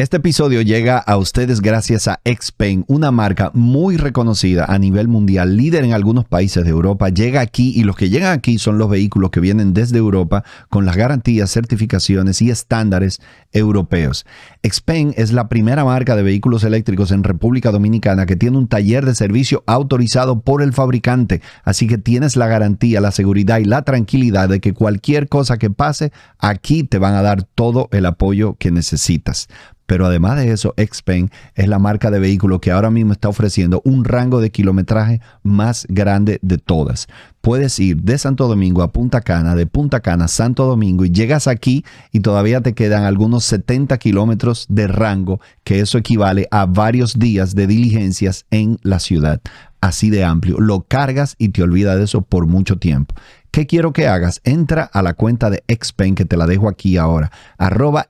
Este episodio llega a ustedes gracias a Xpain, una marca muy reconocida a nivel mundial, líder en algunos países de Europa. Llega aquí y los que llegan aquí son los vehículos que vienen desde Europa con las garantías, certificaciones y estándares europeos. Xpain es la primera marca de vehículos eléctricos en República Dominicana que tiene un taller de servicio autorizado por el fabricante, así que tienes la garantía, la seguridad y la tranquilidad de que cualquier cosa que pase, aquí te van a dar todo el apoyo que necesitas. Pero además de eso, Xpeng es la marca de vehículo que ahora mismo está ofreciendo un rango de kilometraje más grande de todas. Puedes ir de Santo Domingo a Punta Cana, de Punta Cana a Santo Domingo y llegas aquí y todavía te quedan algunos 70 kilómetros de rango, que eso equivale a varios días de diligencias en la ciudad así de amplio. Lo cargas y te olvidas de eso por mucho tiempo. ¿Qué quiero que hagas? Entra a la cuenta de Xpen, que te la dejo aquí ahora, arroba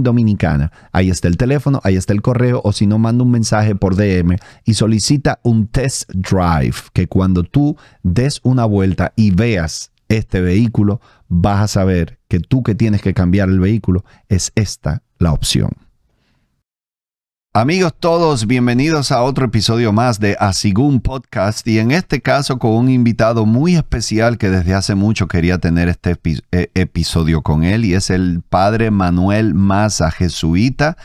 Dominicana. Ahí está el teléfono, ahí está el correo, o si no, manda un mensaje por DM y solicita un test drive, que cuando tú des una vuelta y veas este vehículo, vas a saber que tú que tienes que cambiar el vehículo es esta la opción. Amigos todos, bienvenidos a otro episodio más de Asigún Podcast y en este caso con un invitado muy especial que desde hace mucho quería tener este eh, episodio con él y es el padre Manuel Massa, jesuita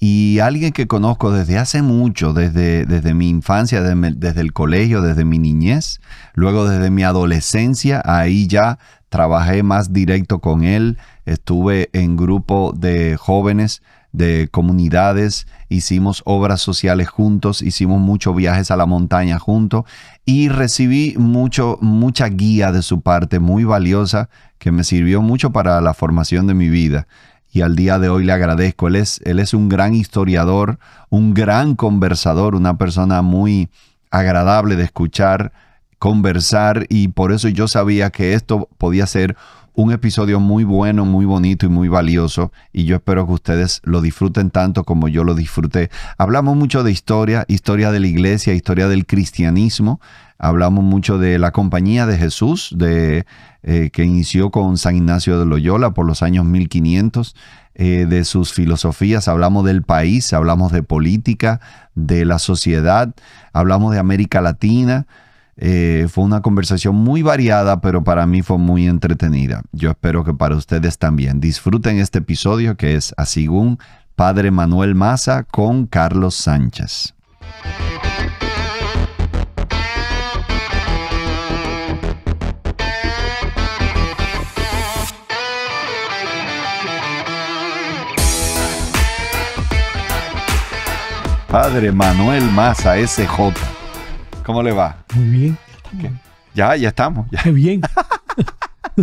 y alguien que conozco desde hace mucho, desde, desde mi infancia, desde el colegio, desde mi niñez, luego desde mi adolescencia, ahí ya trabajé más directo con él, estuve en grupo de jóvenes de comunidades, hicimos obras sociales juntos, hicimos muchos viajes a la montaña juntos y recibí mucho, mucha guía de su parte muy valiosa que me sirvió mucho para la formación de mi vida. Y al día de hoy le agradezco. Él es, él es un gran historiador, un gran conversador, una persona muy agradable de escuchar, conversar y por eso yo sabía que esto podía ser un episodio muy bueno, muy bonito y muy valioso y yo espero que ustedes lo disfruten tanto como yo lo disfruté. Hablamos mucho de historia, historia de la iglesia, historia del cristianismo, hablamos mucho de la compañía de Jesús, de, eh, que inició con San Ignacio de Loyola por los años 1500, eh, de sus filosofías, hablamos del país, hablamos de política, de la sociedad, hablamos de América Latina eh, fue una conversación muy variada, pero para mí fue muy entretenida. Yo espero que para ustedes también disfruten este episodio que es Asigún, Padre Manuel Maza con Carlos Sánchez. Padre Manuel Maza SJ ¿Cómo le va? Muy bien. Ya, ya estamos. Ya. Qué bien.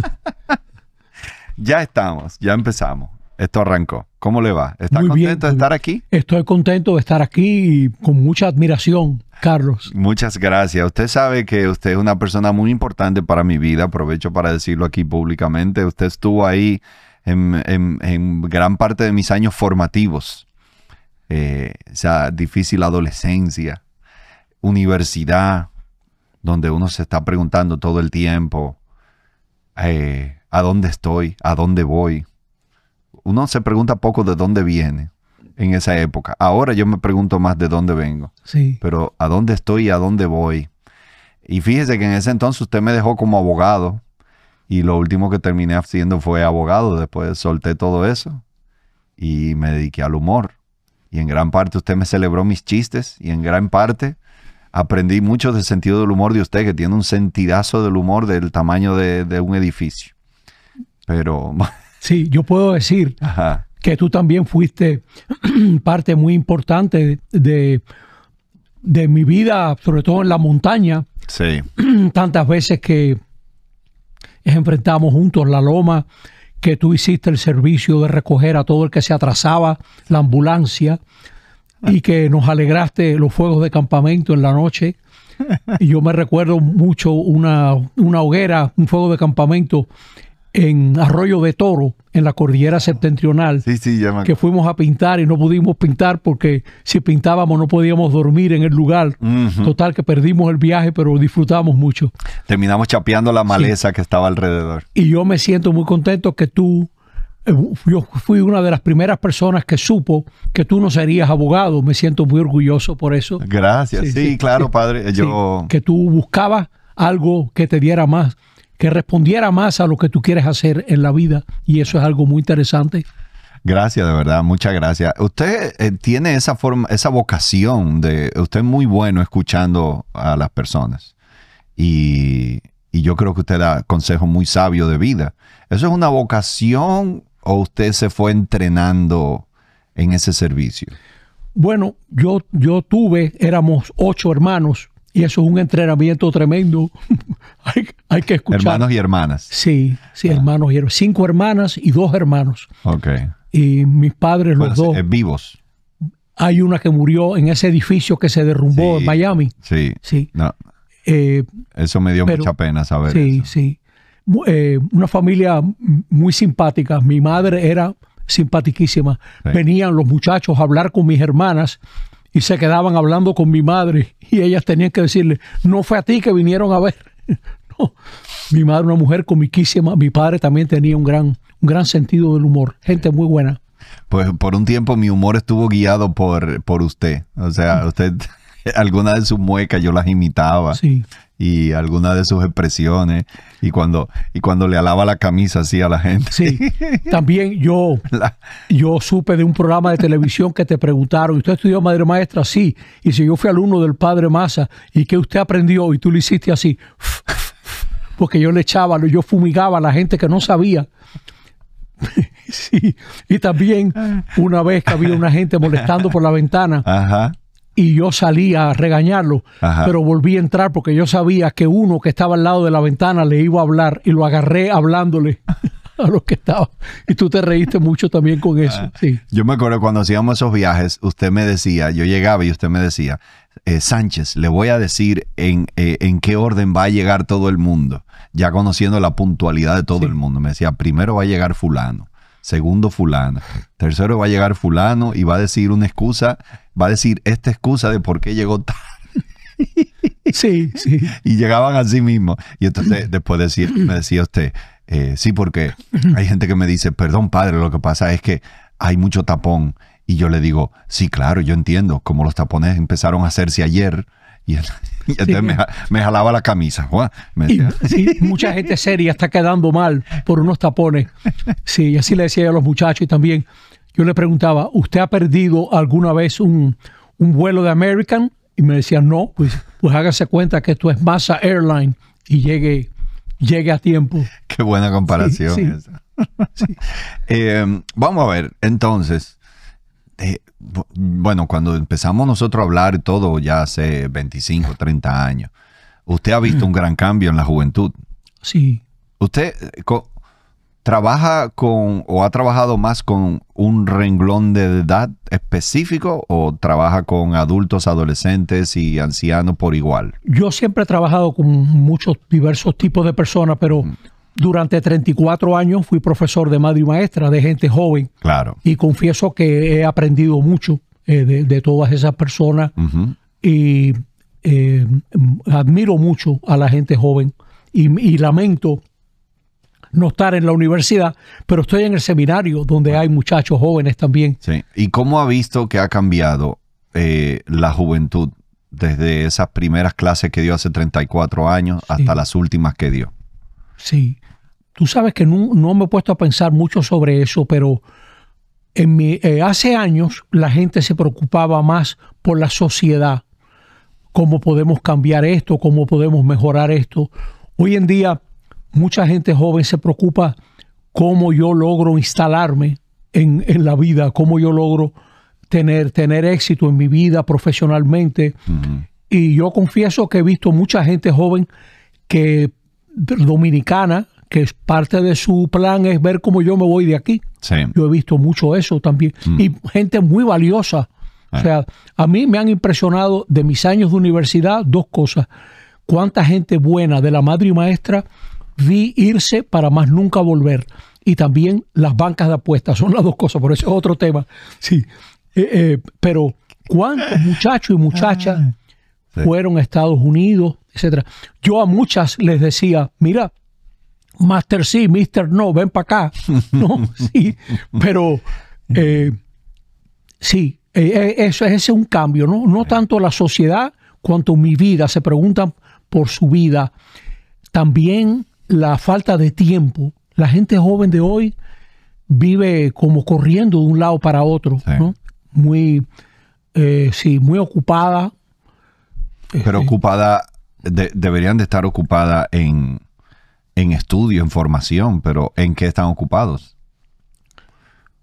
ya estamos, ya empezamos. Esto arrancó. ¿Cómo le va? ¿Está contento de estar aquí? Estoy contento de estar aquí y con mucha admiración, Carlos. Muchas gracias. Usted sabe que usted es una persona muy importante para mi vida. Aprovecho para decirlo aquí públicamente. Usted estuvo ahí en, gran parte de mis años formativos. Eh, o sea, difícil adolescencia, universidad, donde uno se está preguntando todo el tiempo, eh, ¿a dónde estoy? ¿A dónde voy? Uno se pregunta poco de dónde viene en esa época. Ahora yo me pregunto más de dónde vengo. Sí. Pero ¿a dónde estoy y a dónde voy? Y fíjese que en ese entonces usted me dejó como abogado y lo último que terminé haciendo fue abogado. Después solté todo eso y me dediqué al humor. Y en gran parte usted me celebró mis chistes y en gran parte aprendí mucho del sentido del humor de usted, que tiene un sentidazo del humor del tamaño de, un edificio. Pero. Sí, yo puedo decir que tú también fuiste parte muy importante de, de mi vida, sobre todo en la montaña. Sí. Tantas veces que enfrentamos juntos la loma, que tú hiciste el servicio de recoger a todo el que se atrasaba, la ambulancia, y que nos alegraste los fuegos de campamento en la noche. Y yo me recuerdo mucho una, hoguera, un fuego de campamento en Arroyo de Toro, en la cordillera septentrional, sí, sí, que fuimos a pintar y no pudimos pintar porque si pintábamos no podíamos dormir en el lugar. Total que perdimos el viaje, pero disfrutamos mucho. Terminamos chapeando la maleza que estaba alrededor. Y yo me siento muy contento que tú eh, yo fui una de las primeras personas que supo que tú no serías abogado. Me siento muy orgulloso por eso. Gracias. Sí, claro, padre. que tú buscabas algo que te diera más, que respondiera más a lo que tú quieres hacer en la vida. Y eso es algo muy interesante. Gracias, de verdad, muchas gracias. Usted eh, tiene esa forma, esa vocación de, usted es muy bueno escuchando a las personas. Y, y yo creo que usted da consejos muy sabio de vida. Eso es una vocación o usted se fue entrenando en ese servicio? Bueno, yo, yo tuve, éramos ocho hermanos, y eso es un entrenamiento tremendo. hay, que escuchar. Hermanos y hermanas. Sí, sí, ah. hermanos y hermanas. Cinco hermanas y dos hermanos. Ok. Y mis padres, los dos. Eh, vivos. Hay una que murió en ese edificio que se derrumbó en Miami. Sí. Sí. Eh, eso me dio mucha pena saber. Sí, sí. Eh, una familia muy simpática. Mi madre era simpaticísima. Venían los muchachos a hablar con mis hermanas y se quedaban hablando con mi madre y ellas tenían que decirle, no fue a ti que vinieron a ver. no. Mi madre, una mujer comiquísima, mi padre también tenía un gran, un gran sentido del humor, gente muy buena. Pues por un tiempo mi humor estuvo guiado por, por usted. O sea, usted algunas de sus muecas yo las imitaba. Sí. Y algunas de sus expresiones. Y cuando, y cuando le alaba la camisa así a la gente. Sí. También yo, yo supe de un programa de televisión que te preguntaron, ¿usted estudió madre maestra? Sí. Y si yo fui alumno del padre Massa, ¿y que usted aprendió? Y tú lo hiciste así. Porque yo le echaba, yo fumigaba a la gente que no sabía. y también una vez que había una gente molestando por la ventana, Ajá y yo salí a regañarlo, pero volví a entrar porque yo sabía que uno que estaba al lado de la ventana le iba a hablar y lo agarré hablándole. a los que estaban. Y tú te reíste mucho también con eso. Ah, yo me acuerdo cuando hacíamos esos viajes, usted me decía, yo llegaba y usted me decía, eh, Sánchez, le voy a decir en, eh, en, qué orden va a llegar todo el mundo, ya conociendo la puntualidad de todo el mundo. Me decía, primero va a llegar fulano, segundo fulano, tercero va a llegar fulano y va a decir una excusa, va a decir esta excusa de por qué llegó tarde. Sí, sí. Y llegaban a sí mismos. Y entonces después me decía usted, eh, sí, porque hay gente que me dice, perdón padre, lo que pasa es que hay mucho tapón. Y yo le digo, sí, claro, yo entiendo, como los tapones empezaron a hacerse ayer, Y él, entonces me, jalaba la camisa. mucha gente seria está quedando mal por unos tapones. Sí, y así le decía a los muchachos y también yo le preguntaba, ¿usted ha perdido alguna vez un, vuelo de American? Y me decían, no, pues, pues hágase cuenta que esto es Massa Airline y llegue, llegue a tiempo. Qué buena comparación. Eh, vamos a ver, entonces, eh, bueno, cuando empezamos nosotros a hablar todo ya hace 25, 30 años, usted ha visto mm. un gran cambio en la juventud. Sí. Usted eh, trabaja con o ha trabajado más con un renglón de edad específico o trabaja con adultos, adolescentes y ancianos por igual? Yo siempre he trabajado con muchos diversos tipos de personas, pero mm. Durante 34 años fui profesor de madre y maestra de gente joven. Claro. Y confieso que he aprendido mucho eh, de, todas esas personas. Y eh, admiro mucho a la gente joven. Y, lamento no estar en la universidad, pero estoy en el seminario donde hay muchachos jóvenes también. ¿Y cómo ha visto que ha cambiado eh, la juventud desde esas primeras clases que dio hace 34 años hasta las últimas que dio? Sí. Tú sabes que no, me he puesto a pensar mucho sobre eso, pero en mi, eh, hace años la gente se preocupaba más por la sociedad, cómo podemos cambiar esto, cómo podemos mejorar esto. Hoy en día mucha gente joven se preocupa cómo yo logro instalarme en, la vida, cómo yo logro tener, tener éxito en mi vida profesionalmente. Y yo confieso que he visto mucha gente joven que dominicana, que es parte de su plan es ver cómo yo me voy de aquí. Yo he visto mucho eso también. Mm. Y gente muy valiosa. O eh. sea, a mí me han impresionado de mis años de universidad dos cosas. Cuánta gente buena de la madre y maestra vi irse para más nunca volver. Y también las bancas de apuestas. Son las dos cosas, por eso es otro tema. Sí. Eh, eh, pero cuántos muchachos y muchachas ah. fueron a Estados Unidos, etcétera. Yo a muchas les decía, mira, Master sí, Mister no, ven para acá. No, sí, pero eh, sí, eh, eh, eso, ese es un cambio, ¿no? No tanto la sociedad cuanto mi vida. Se preguntan por su vida. También la falta de tiempo. La gente joven de hoy vive como corriendo de un lado para otro, ¿no? Muy, eh, sí, muy ocupada. Pero ocupada, deberían de estar ocupada en en estudio, en formación, pero ¿en qué están ocupados?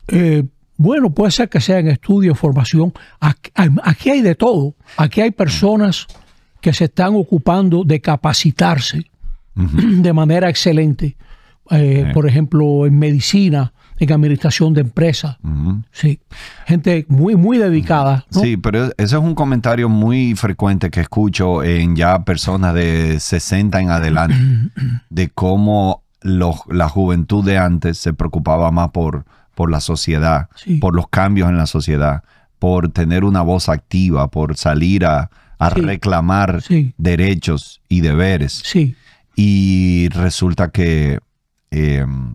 Eh, bueno, puede ser que sea en estudio, formación. Aquí, hay de todo. Aquí hay personas que se están ocupando de capacitarse de manera excelente. Eh, por ejemplo, en medicina, en administración de empresas. Sí, gente muy, muy dedicada. Sí, pero ese es un comentario muy frecuente que escucho en ya personas de 60 en adelante, de cómo la juventud de antes se preocupaba más por, por la sociedad, por los cambios en la sociedad, por tener una voz activa, por salir a, reclamar derechos y deberes. Sí. Y resulta que em,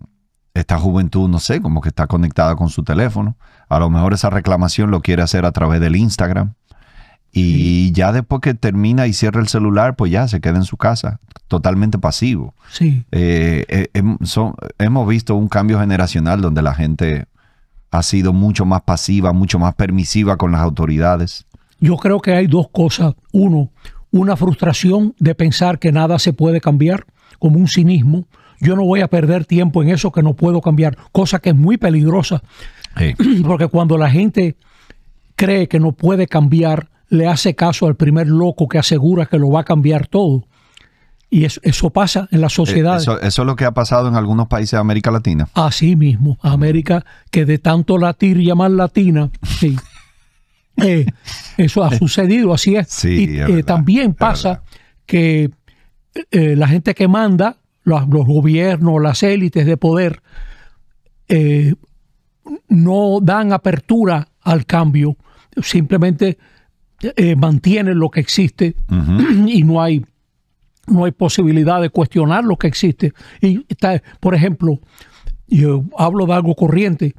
esta juventud, no sé, como que está conectada con su teléfono. A lo mejor esa reclamación lo quiere hacer a través del Instagram. Y ya después que termina y cierra el celular, pues ya se queda en su casa, totalmente pasivo. Sí. Eh, eh, hemos visto un cambio generacional donde la gente ha sido mucho más pasiva, mucho más permisiva con las autoridades. Yo creo que hay dos cosas. Uno, una frustración de pensar que nada se puede cambiar, como un cinismo, yo no voy a perder tiempo en eso que no puedo cambiar, cosa que es muy peligrosa, porque cuando la gente cree que no puede cambiar, le hace caso al primer loco que asegura que lo va a cambiar todo. Y eso, pasa en la eh, sociedad. Eso, es lo que ha pasado en algunos países de América Latina. Así mismo, América, que de tanto latir llamar latina, sí. Eh, eso ha sucedido, así es. y eh, también pasa que la gente que manda los, gobiernos, las élites de poder, eh, no dan apertura al cambio, simplemente eh, mantienen lo que existe y no hay, no hay posibilidad de cuestionar lo que existe. Y por ejemplo, yo hablo de algo corriente.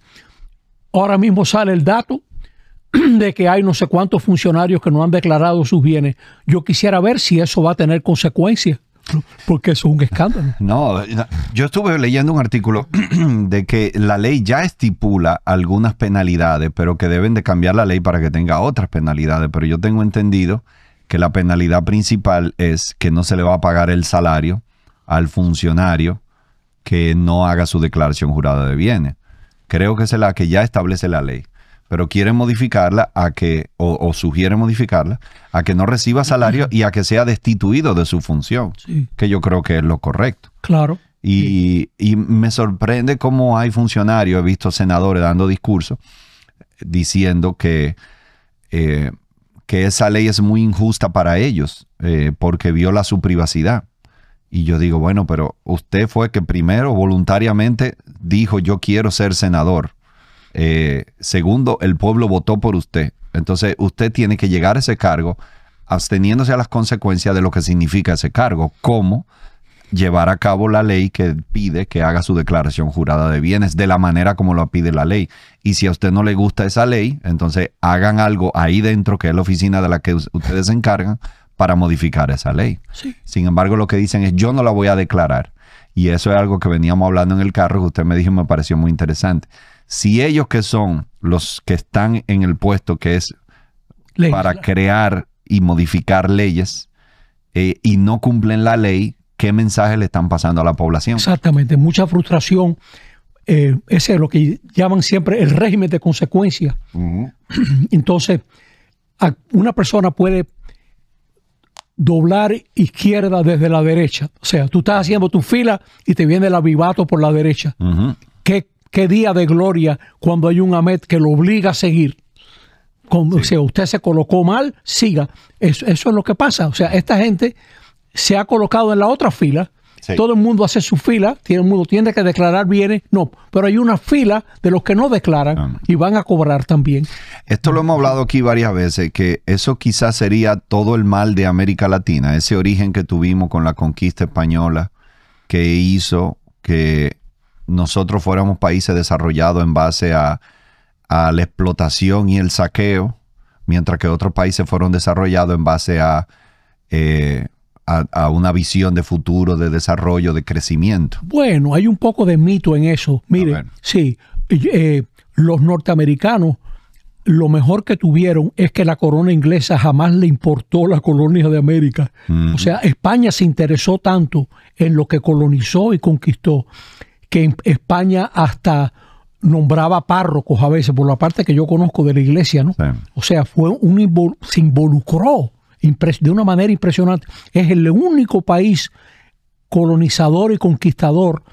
Ahora mismo sale el dato de que hay no sé cuántos funcionarios que no han declarado sus bienes. Yo quisiera ver si eso va a tener consecuencias porque eso es un escándalo. No, yo estuve leyendo un artículo de que la ley ya estipula algunas penalidades, pero que deben de cambiar la ley para que tenga otras penalidades. Pero yo tengo entendido que la penalidad principal es que no se le va a pagar el salario al funcionario que no haga su declaración jurada de bienes. Creo que es la que ya establece la ley pero quiere modificarla a que, o, sugiere modificarla, a que no reciba salario y a que sea destituido de su función, que yo creo que es lo correcto. Claro. Y, me sorprende cómo hay funcionarios, he visto senadores dando discursos diciendo que, eh, que esa ley es muy injusta para ellos eh, porque viola su privacidad. Y yo digo, bueno, pero usted fue que primero voluntariamente dijo yo quiero ser senador eh, segundo, el pueblo votó por usted. Entonces, usted tiene que llegar a ese cargo absteniéndose a las consecuencias de lo que significa ese cargo, cómo llevar a cabo la ley que pide que haga su declaración jurada de bienes de la manera como lo pide la ley. Y si a usted no le gusta esa ley, entonces hagan algo ahí dentro, que es la oficina de la que ustedes se encargan, para modificar esa ley. Sin embargo, lo que dicen es yo no la voy a declarar. Y eso es algo que veníamos hablando en el carro, que usted me dijo y me pareció muy interesante si ellos que son los que están en el puesto que es para crear y modificar leyes eh, y no cumplen la ley, ¿qué mensaje le están pasando a la población? Exactamente, mucha frustración. Eh, ese es lo que llaman siempre el régimen de consecuencias. Entonces, una persona puede doblar izquierda desde la derecha. O sea, tú estás haciendo tu fila y te viene el avivato por la derecha qué día de gloria cuando hay un Amet que lo obliga a seguir. Si usted se colocó mal, siga. Eso, es lo que pasa. O sea, esta gente se ha colocado en la otra fila. Todo el mundo hace su fila, tiene, el mundo tiene que declarar bienes, eh, no, pero hay una fila de los que no declaran ah, y van a cobrar también. Esto lo hemos hablado aquí varias veces, que eso quizás sería todo el mal de América Latina, ese origen que tuvimos con la conquista española, que hizo que nosotros fuéramos países desarrollados en base a, la explotación y el saqueo, mientras que otros países fueron desarrollados en base eh, a, a, una visión de futuro, de desarrollo, de crecimiento. Bueno, hay un poco de mito en eso. Mire, sí, eh, los norteamericanos lo mejor que tuvieron es que la corona inglesa jamás le importó la colonia de América. O sea, España se interesó tanto en lo que colonizó y conquistó que España hasta nombraba párrocos a veces, por la parte que yo conozco de la iglesia, ¿no? O sea, fue un se involucró de una manera impresionante. Es el único país colonizador y conquistador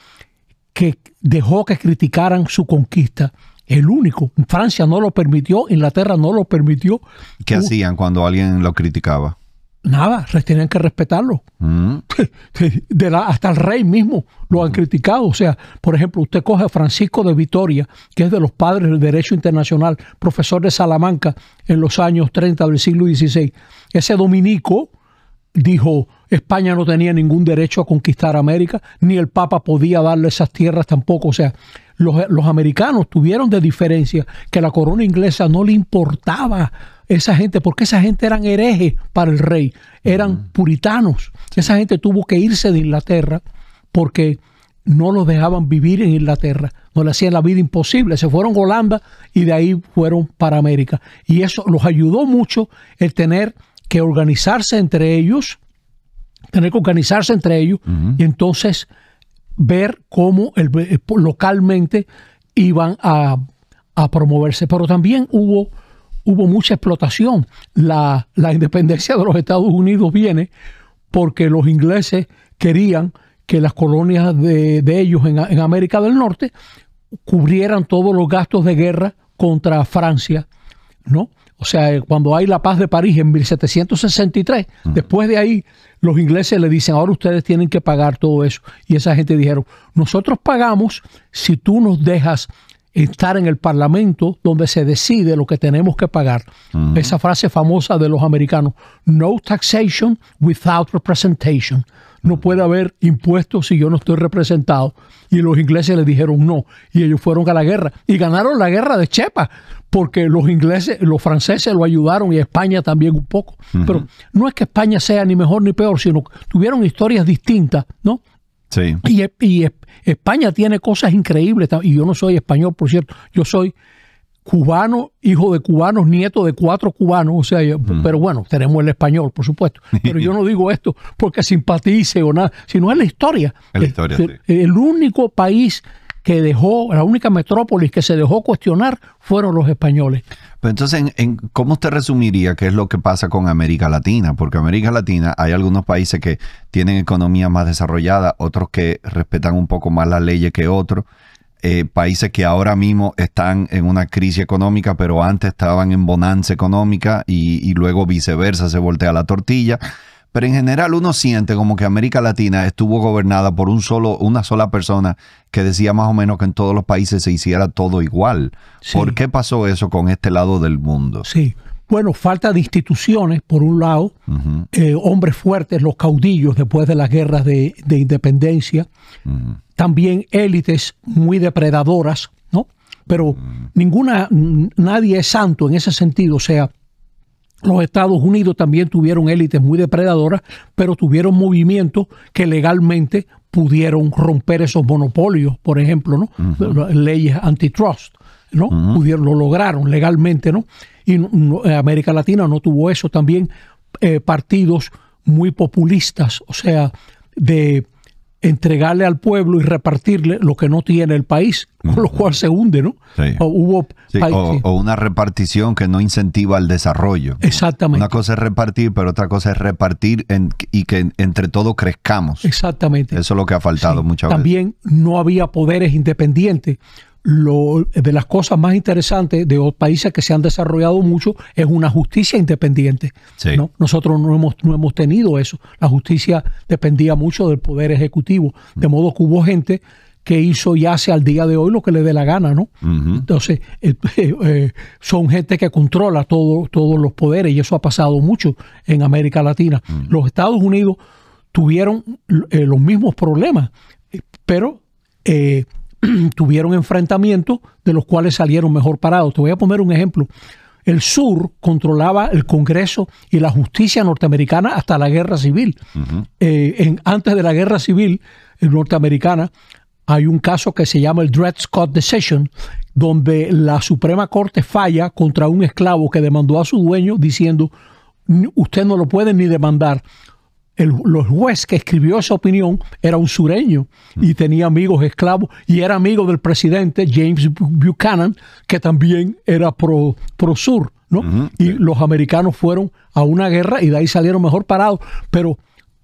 que dejó que criticaran su conquista. El único. Francia no lo permitió, Inglaterra no lo permitió. ¿Qué hacían cuando alguien lo criticaba? Nada, tenían que respetarlo. Mm. hasta el rey mismo lo han mm. criticado. O sea, por ejemplo, usted coge a Francisco de Vitoria, que es de los padres del derecho internacional, profesor de Salamanca en los años 30 del siglo XVI. Ese dominico dijo, España no tenía ningún derecho a conquistar América, ni el Papa podía darle esas tierras tampoco. O sea, los, los americanos tuvieron de diferencia que la corona inglesa no le importaba esa gente, porque esa gente eran herejes para el rey, eran puritanos. Esa gente tuvo que irse de Inglaterra porque no los dejaban vivir en Inglaterra, no le hacían la vida imposible. Se fueron a Holanda y de ahí fueron para América. Y eso los ayudó mucho el tener que organizarse entre ellos, tener que organizarse entre ellos y entonces ver cómo el, eh, localmente iban a, a promoverse. Pero también hubo hubo mucha explotación. La, independencia de los Estados Unidos viene porque los ingleses querían que las colonias de, ellos en, América del Norte cubrieran todos los gastos de guerra contra Francia, ¿no? O sea, eh, cuando hay la paz de París en 1763, después de ahí los ingleses le dicen, ahora ustedes tienen que pagar todo eso. Y esa gente dijeron, nosotros pagamos si tú nos dejas estar en el Parlamento donde se decide lo que tenemos que pagar. Esa frase famosa de los americanos, no taxation without representation. No puede haber impuestos si yo no estoy representado. Y los ingleses le dijeron no. Y ellos fueron a la guerra. Y ganaron la guerra de Chepa, porque los ingleses, los franceses lo ayudaron y España también un poco. Pero no es que España sea ni mejor ni peor, sino que tuvieron historias distintas, ¿no? Sí. Y, e, España tiene cosas increíbles. Y yo no soy español, por cierto. Yo soy cubano, hijo de cubanos, nieto de cuatro cubanos. O sea, pero bueno, tenemos el español, por supuesto. Pero yo no digo esto porque simpatice o nada, sino es la historia. Es la historia. Eh, el único país que dejó, la única metrópolis que se dejó cuestionar fueron los españoles. Pero entonces, ¿en, en, cómo usted resumiría qué es lo que pasa con América Latina? Porque América Latina hay algunos países que tienen economía más desarrollada, otros que respetan un poco más las leyes que otros. Eh, países que ahora mismo están en una crisis económica, pero antes estaban en bonanza económica y luego viceversa, se voltea la tortilla pero en general uno siente como que América Latina estuvo gobernada por un solo, una sola persona que decía más o menos que en todos los países se hiciera todo igual. ¿Por qué pasó eso con este lado del mundo? Sí. Bueno, falta de instituciones, por un lado, eh, hombres fuertes, los caudillos después de las guerras de, independencia, también élites muy depredadoras, ¿no? Pero ninguna, nadie es santo en ese sentido, o sea, los Estados Unidos también tuvieron élites muy depredadoras, pero tuvieron movimientos que legalmente pudieron romper esos monopolios, por ejemplo, ¿no? Leyes antitrust, ¿no? Pudieron, lo lograron legalmente, ¿no? Y eh, América Latina no tuvo eso. También eh, partidos muy populistas, o sea, de entregarle al pueblo y repartirle lo que no tiene el país, con lo cual se hunde, ¿no? O, hubo o, una repartición que no incentiva el desarrollo. Exactamente. Una cosa es repartir, pero otra cosa es repartir y que entre todos crezcamos. Exactamente. Eso es lo que ha faltado muchas veces. También no había poderes independientes lo, de las cosas más interesantes de los países que se han desarrollado mucho es una justicia independiente. Nosotros no hemos, no hemos tenido eso. La justicia dependía mucho del poder ejecutivo. De modo que hubo gente que hizo y hace al día de hoy lo que le dé la gana, ¿no? Entonces, eh, eh, eh, son gente que controla todo, todos los poderes y eso ha pasado mucho en América Latina. Mm. Los Estados Unidos tuvieron los mismos problemas, pero tuvieron enfrentamientos de los cuales salieron mejor parados. Te voy a poner un ejemplo. El sur controlaba el Congreso y la justicia norteamericana hasta la guerra civil. Eh, en, antes de la guerra civil norteamericana hay un caso que se llama el Dred Scott Decision, donde la Suprema Corte falla contra un esclavo que demandó a su dueño diciendo, usted no lo puede ni demandar el, los juez que escribió esa opinión era un sureño y mm. tenía amigos esclavos y era amigo del presidente James Buchanan, que también era pro, pro sur, ¿no? y los americanos fueron a una guerra y de ahí salieron mejor parados, pero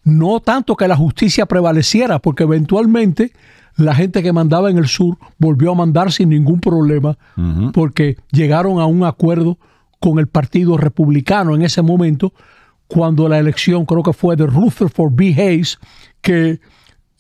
no tanto que la justicia prevaleciera, porque eventualmente la gente que mandaba en el sur volvió a mandar sin ningún problema, porque llegaron a un acuerdo con el Partido Republicano en ese momento, cuando la elección creo que fue de Rutherford B. Hayes, que,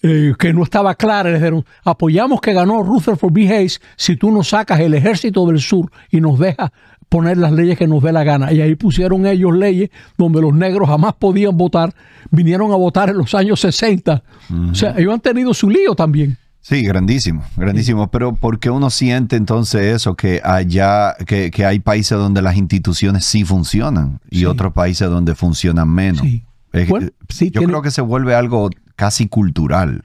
eh, que no estaba clara, Le dijeron, apoyamos que ganó Rutherford B. Hayes si tú nos sacas el ejército del sur y nos dejas poner las leyes que nos dé la gana. Y ahí pusieron ellos leyes donde los negros jamás podían votar, vinieron a votar en los años 60. O sea, ellos han tenido su lío también. Sí, grandísimo, grandísimo. Pero qué uno siente entonces eso, que allá, que, hay países donde las instituciones sí funcionan y otros países donde funcionan menos. Sí. yo creo que se vuelve algo casi cultural.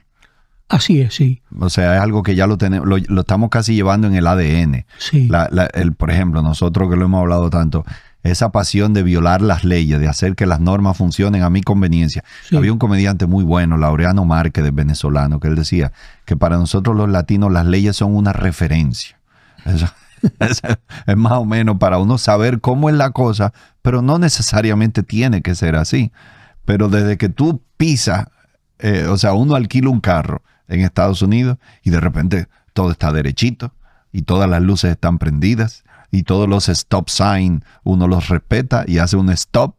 Así es, sí. O sea, es algo que ya lo tenemos, lo, estamos casi llevando en el ADN. Sí. el, por ejemplo, nosotros que lo hemos hablado tanto, esa pasión de violar las leyes, de hacer que las normas funcionen a mi conveniencia. Había un comediante muy bueno, Laureano Márquez, venezolano, que él decía que para nosotros los latinos las leyes son una referencia. es más o menos para uno saber cómo es la cosa, pero no necesariamente tiene que ser así. Pero desde que tú pisas, eh, o sea, uno alquila un carro en Estados Unidos y de repente todo está derechito y todas las luces están prendidas y todos los stop sign, uno los respeta y hace un stop.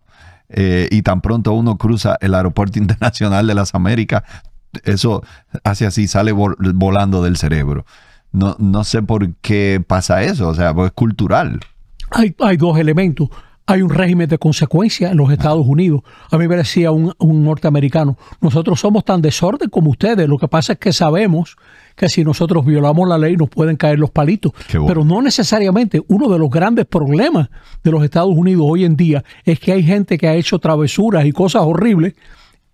Eh, y tan pronto uno cruza el Aeropuerto Internacional de las Américas, eso hace así, sale volando del cerebro. No, no sé por qué pasa eso, o sea, es cultural. Hay, hay dos elementos hay un régimen de consecuencia en los Estados Unidos. A mí me decía un, norteamericano, nosotros somos tan desorden como ustedes, lo que pasa es que sabemos que si nosotros violamos la ley nos pueden caer los palitos. Pero no necesariamente uno de los grandes problemas de los Estados Unidos hoy en día es que hay gente que ha hecho travesuras y cosas horribles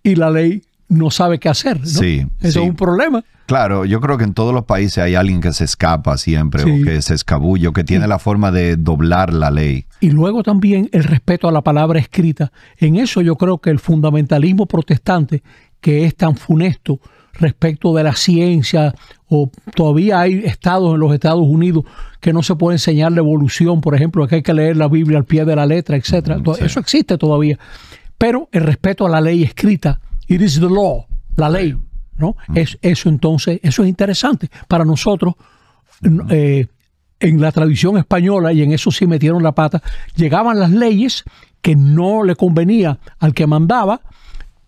y la ley no sabe qué hacer. ¿no? Sí. Eso es un problema. Claro, yo creo que en todos los países hay alguien que se escapa siempre o que se escabulle que tiene la forma de doblar la ley. Y luego también el respeto a la palabra escrita. En eso yo creo que el fundamentalismo protestante, que es tan funesto respecto de la ciencia, o todavía hay estados en los Estados Unidos que no se puede enseñar la evolución, por ejemplo, que hay que leer la Biblia al pie de la letra, etc. Mm, eso existe todavía. Pero el respeto a la ley escrita It is the law, la ley. ¿no? Mm. Es, eso entonces, eso es interesante. Para nosotros, mm. eh, en la tradición española, y en eso sí metieron la pata, llegaban las leyes que no le convenía al que mandaba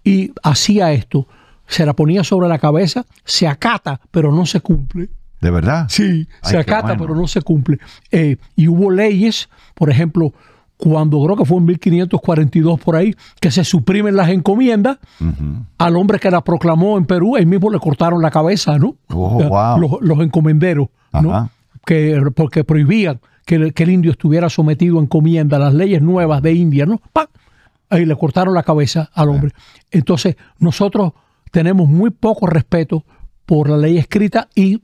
y hacía esto. Se la ponía sobre la cabeza, se acata, pero no se cumple. ¿De verdad? Sí, se acata, pero no se cumple. Eh, y hubo leyes, por ejemplo, cuando creo que fue en 1542 por ahí, que se suprimen las encomiendas, al hombre que la proclamó en Perú, el mismo le cortaron la cabeza, ¿no? Oh, los, encomenderos, ¿no? Que, porque prohibían que, el indio estuviera sometido a encomienda, las leyes nuevas de India, ¿no? ¡Pam! Ahí le cortaron la cabeza al hombre. Entonces, nosotros tenemos muy poco respeto por la ley escrita y,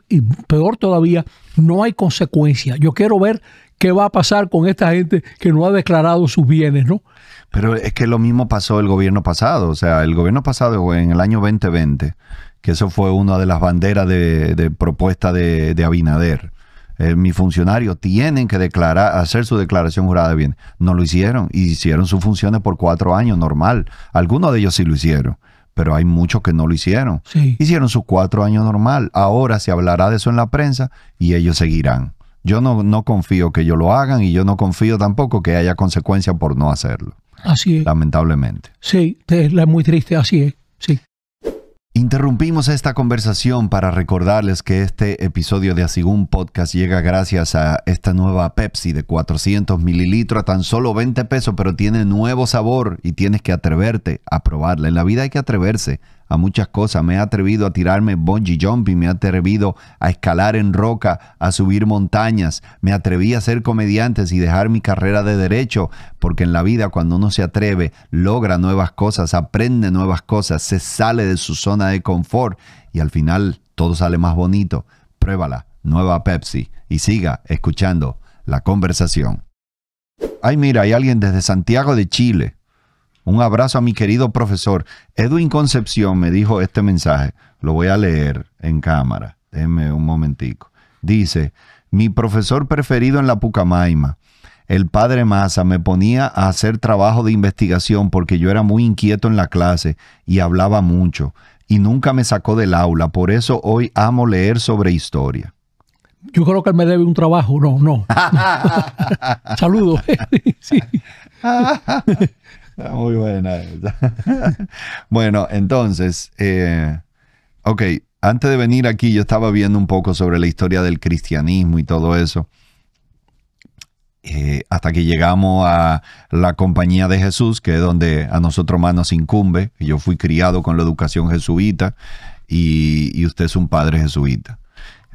peor todavía, no hay consecuencia. Yo quiero ver qué va a pasar con esta gente que no ha declarado sus bienes, ¿no? Pero es que lo mismo pasó el gobierno pasado, o sea, el gobierno pasado en el año 2020, que eso fue una de las banderas de, propuesta de, Abinader. Eh, mis funcionarios tienen que declarar, hacer su declaración jurada de bienes. No lo hicieron y hicieron sus funciones por cuatro años, normal. Algunos de ellos sí lo hicieron pero hay muchos que no lo hicieron. Hicieron sus cuatro años normal. Ahora se hablará de eso en la prensa y ellos seguirán. Yo no, no confío que ellos lo hagan y yo no confío tampoco que haya consecuencias por no hacerlo. Así es. Lamentablemente. Sí, es muy triste, así es. Sí. Interrumpimos esta conversación para recordarles que este episodio de Asigún Podcast llega gracias a esta nueva Pepsi de 400 mililitros a tan solo 20 pesos, pero tiene nuevo sabor y tienes que atreverte a probarla. En la vida hay que atreverse a muchas cosas. Me he atrevido a tirarme bungee jumping, me he atrevido a escalar en roca, a subir montañas, me atreví a ser comediante y dejar mi carrera de derecho, porque en la vida cuando uno se atreve, logra nuevas cosas, aprende nuevas cosas, se sale de su zona de confort y al final todo sale más bonito. Pruébala, nueva Pepsi, y siga escuchando la conversación. Ay, mira, hay alguien desde Santiago de Chile. Un abrazo a mi querido profesor. Edwin Concepción me dijo este mensaje. Lo voy a leer en cámara. Déjenme un momentico. Dice, mi profesor preferido en la Pucamaima, el padre Massa, me ponía a hacer trabajo de investigación porque yo era muy inquieto en la clase y hablaba mucho y nunca me sacó del aula. Por eso hoy amo leer sobre historia. Yo creo que él me debe un trabajo. No, no. Saludos. Ah, muy buena esa. bueno, entonces, eh, ok, antes de venir aquí yo estaba viendo un poco sobre la historia del cristianismo y todo eso. Eh, hasta que llegamos a la compañía de Jesús, que es donde a nosotros más nos incumbe. Yo fui criado con la educación jesuita y, usted es un padre jesuita.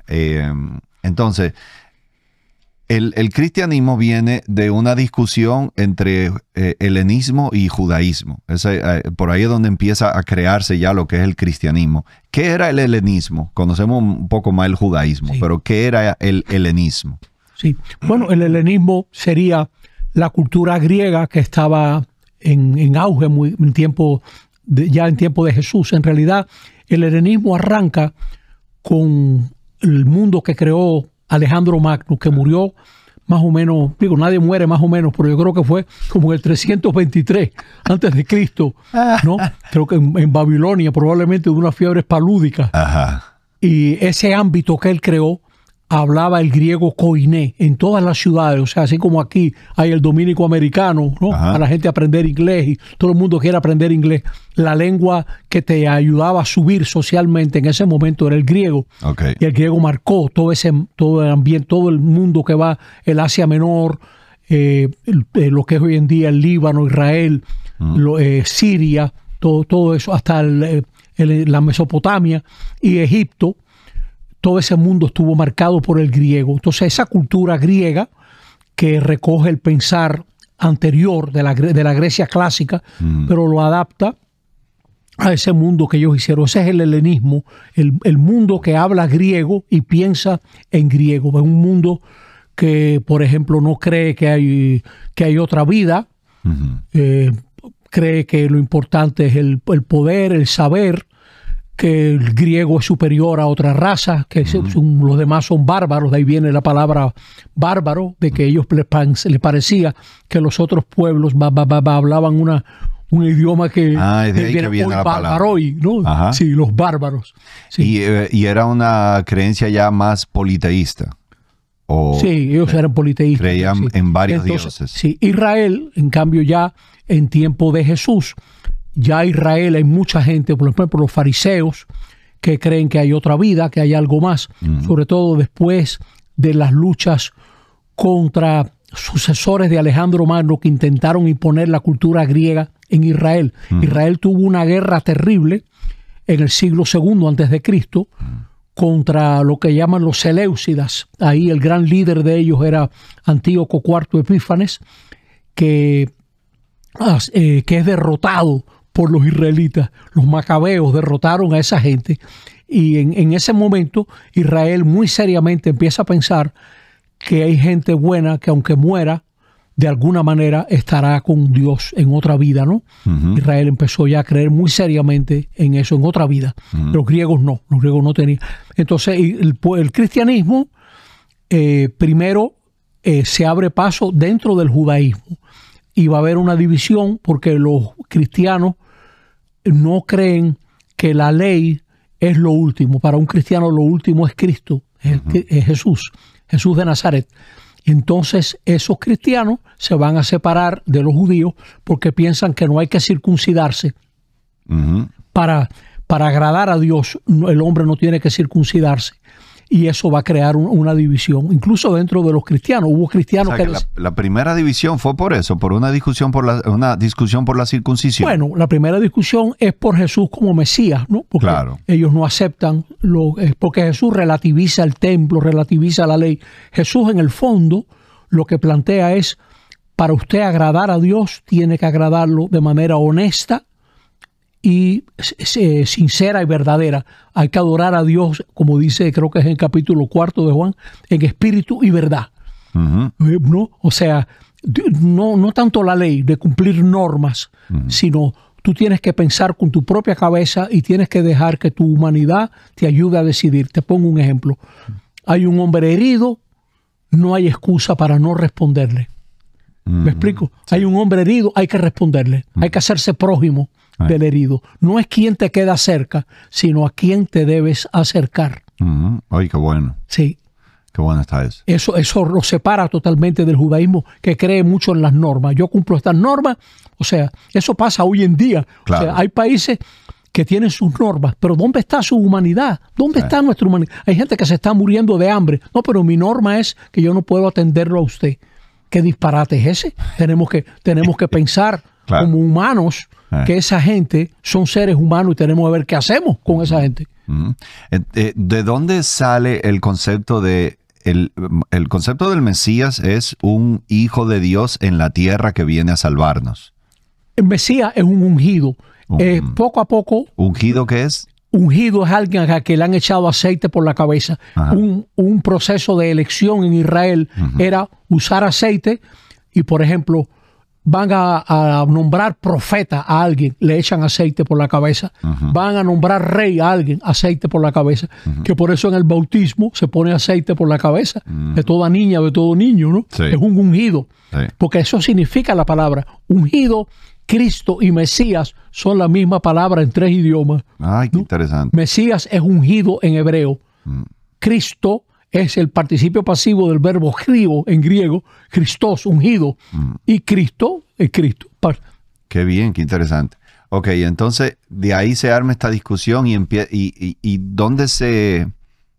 Eh, entonces, el, cristianismo viene de una discusión entre eh, helenismo y judaísmo. Eh, por ahí es donde empieza a crearse ya lo que es el cristianismo. ¿Qué era el helenismo? Conocemos un poco más el judaísmo, pero ¿qué era el helenismo? Sí, bueno, el helenismo sería la cultura griega que estaba en, auge en tiempo ya en tiempo de Jesús. En realidad, el helenismo arranca con el mundo que creó Alejandro Magno, que murió más o menos, digo, nadie muere más o menos, pero yo creo que fue como el 323 antes de Cristo, ¿no? Creo que en, Babilonia probablemente de una fiebre espalúdica. Y ese ámbito que él creó hablaba el griego coiné en todas las ciudades, o sea, así como aquí hay el dominico americano, ¿no? Para la gente aprender inglés y todo el mundo quiere aprender inglés. La lengua que te ayudaba a subir socialmente en ese momento era el griego. Y el griego marcó todo ese todo el ambiente, todo el mundo que va el Asia Menor, eh, eh, lo que es hoy en día el Líbano, Israel, mm. eh, Siria, todo, todo eso, hasta la Mesopotamia y Egipto todo ese mundo estuvo marcado por el griego. Entonces esa cultura griega que recoge el pensar anterior de la, de la Grecia clásica, mm. pero lo adapta a ese mundo que ellos hicieron. Ese es el helenismo, el, mundo que habla griego y piensa en griego. Es un mundo que, por ejemplo, no cree que hay, que hay otra vida, eh, cree que lo importante es el, el poder, el saber, que el griego es superior a otra raza, que los demás son bárbaros, de ahí viene la palabra bárbaro, de que ellos les, parecía que los otros pueblos hablaban una, un idioma que, ah, de ahí que viene la ¿no? Sí, los bárbaros. Y, eh, y, era una creencia ya más politeísta. O sí, ellos eran politeístas. Creían en varios dioses. Sí, Israel, en cambio, ya en tiempo de Jesús, ya Israel hay mucha gente, por ejemplo, los fariseos, que creen que hay otra vida, que hay algo más, sobre todo después de las luchas contra sucesores de Alejandro Magno que intentaron imponer la cultura griega en Israel. Israel tuvo una guerra terrible en el siglo II antes de Cristo contra lo que llaman los Seleucidas. Ahí el gran líder de ellos era Antíoco IV Epífanes, que, eh, que es derrotado por los israelitas. Los macabeos derrotaron a esa gente y en, ese momento Israel muy seriamente empieza a pensar que hay gente buena que aunque muera, de alguna manera estará con Dios en otra vida, ¿no? Israel empezó ya a creer muy seriamente en eso, en otra vida. Los griegos no, los griegos no tenían. Entonces pues, el, cristianismo eh, primero eh, se abre paso dentro del judaísmo y va a haber una división porque los cristianos no creen que la ley es lo último. Para un cristiano lo último es Cristo, es, Jesús, Jesús de Nazaret. Entonces esos cristianos se van a separar de los judíos porque piensan que no hay que circuncidarse para, para agradar a Dios. El hombre no tiene que circuncidarse y eso va a crear una división, incluso dentro de los cristianos. Hubo cristianos que... La, primera división fue por eso, por una discusión por, la, una discusión por la circuncisión. Bueno, la primera discusión es por Jesús como Mesías, ¿no? Porque ellos no aceptan, lo, porque Jesús relativiza el templo, relativiza la ley. Jesús en el fondo lo que plantea es, para usted agradar a Dios, tiene que agradarlo de manera honesta y sincera y verdadera. Hay que adorar a Dios, como dice, creo que es en el capítulo cuarto de Juan, en espíritu y verdad. Eh, ¿No? O sea, no, no tanto la ley de cumplir normas, sino tú tienes que pensar con tu propia cabeza y tienes que dejar que tu humanidad te ayude a decidir. Te pongo un ejemplo. Hay un hombre herido, no hay excusa para no responderle. ¿Me explico? Hay un hombre herido, hay que responderle, hay que hacerse prójimo, del herido. No es quién te queda cerca, sino a quién te debes acercar. Mm, ay, qué bueno. Sí. Qué bueno está eso. eso. Eso lo separa totalmente del judaísmo que cree mucho en las normas. Yo cumplo estas normas. O sea, eso pasa hoy en día. hay países que tienen sus normas, pero ¿dónde está su humanidad? ¿Dónde está nuestra humanidad? Hay gente que se está muriendo de hambre. No, pero mi norma es que yo no puedo atenderlo a usted. ¿Qué disparate es ese? Tenemos que, tenemos que pensar como humanos, eh. que esa gente son seres humanos y tenemos que ver qué hacemos con esa gente. Eh, eh, ¿De dónde sale el concepto de el, concepto del Mesías es un hijo de Dios en la tierra que viene a salvarnos? El Mesías es un ungido. poco a poco. ¿Ungido qué es? ungido es alguien a que le han echado aceite por la cabeza. Un, proceso de elección en Israel era usar aceite y, por ejemplo, van a, nombrar profeta a alguien, le echan aceite por la cabeza. Van a nombrar rey a alguien, aceite por la cabeza. Que por eso en el bautismo se pone aceite por la cabeza de toda niña, de todo niño, ¿no? Es un ungido. Porque eso significa la palabra. Ungido, Cristo y Mesías son la misma palabra en tres idiomas. Ay, qué interesante. Mesías es ungido en hebreo. Mm. Cristo es el participio pasivo del verbo griego en griego, Cristos ungido, y Cristo es Cristo. Qué bien, qué interesante. Ok, entonces de ahí se arma esta discusión y, y, dónde se...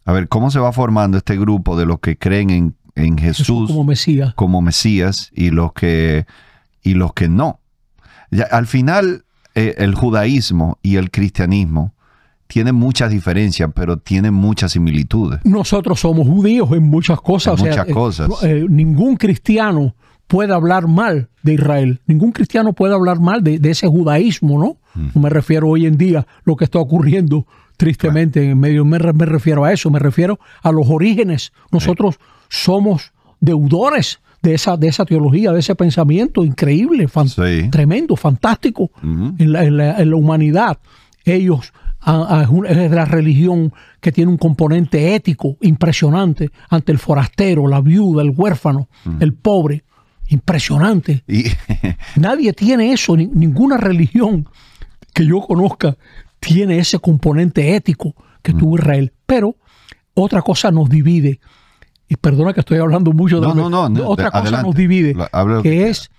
A ver, ¿cómo se va formando este grupo de los que creen en, Jesús, como Mesías? Como Mesías y los que, y los que no. Ya, al final, eh, el judaísmo y el cristianismo tiene muchas diferencias, pero tiene muchas similitudes. Nosotros somos judíos en muchas cosas. muchas eh, cosas. Eh, ningún cristiano puede hablar mal de Israel. Ningún cristiano puede hablar mal de, ese judaísmo, mm. ¿no? me refiero hoy en día a lo que está ocurriendo tristemente en medio. Me, refiero a eso, me refiero a los orígenes. Nosotros somos deudores de esa, de esa teología, de ese pensamiento increíble, tremendo, fantástico en la humanidad. Ellos es la religión que tiene un componente ético impresionante ante el forastero, la viuda, el huérfano, mm. el pobre. Impresionante. Nadie tiene eso, ninguna religión que yo conozca tiene ese componente ético que tuvo mm. Israel. Pero otra cosa nos divide, y perdona que estoy hablando mucho de... otra cosa nos divide, que es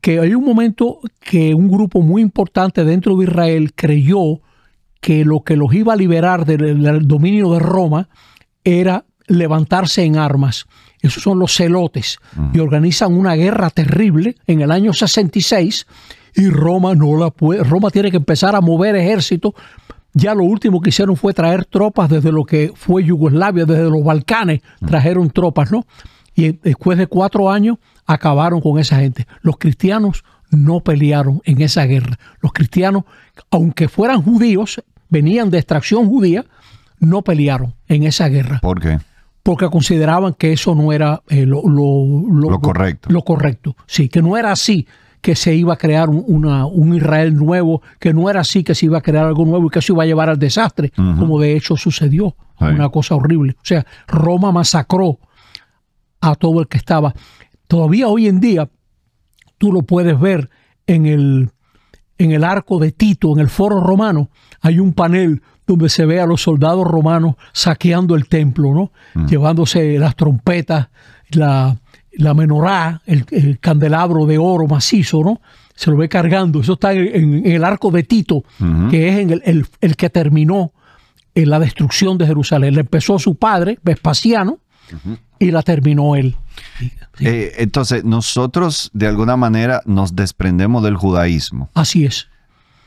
que hay un momento que un grupo muy importante dentro de Israel creyó que lo que los iba a liberar del, dominio de Roma era levantarse en armas. Esos son los celotes. Y organizan una guerra terrible en el año 66 y Roma no la puede. Roma tiene que empezar a mover ejército. Ya lo último que hicieron fue traer tropas desde lo que fue Yugoslavia, desde los Balcanes, trajeron tropas, ¿no? Y eh, después de cuatro años acabaron con esa gente. Los cristianos no pelearon en esa guerra. Los cristianos, aunque fueran judíos, venían de extracción judía, no pelearon en esa guerra. ¿Por qué? Porque consideraban que eso no era eh, lo, correcto. Lo correcto, sí, que no era así que se iba a crear un, Israel nuevo, que no era así que se iba a crear algo nuevo y que eso iba a llevar al desastre, como de hecho sucedió, una cosa horrible. O sea, Roma masacró a todo el que estaba. Todavía hoy en día tú lo puedes ver en el, en el arco de Tito, en el foro romano, hay un panel donde se ve a los soldados romanos saqueando el templo, ¿no? Mm. Llevándose las trompetas, la, la menorá, el, candelabro de oro macizo, ¿no? Se lo ve cargando. Eso está en, el arco de Tito, que es en el, que terminó en la destrucción de Jerusalén. Le empezó su padre, Vespasiano, y la terminó él. Eh, entonces, nosotros de alguna manera nos desprendemos del judaísmo. Así es.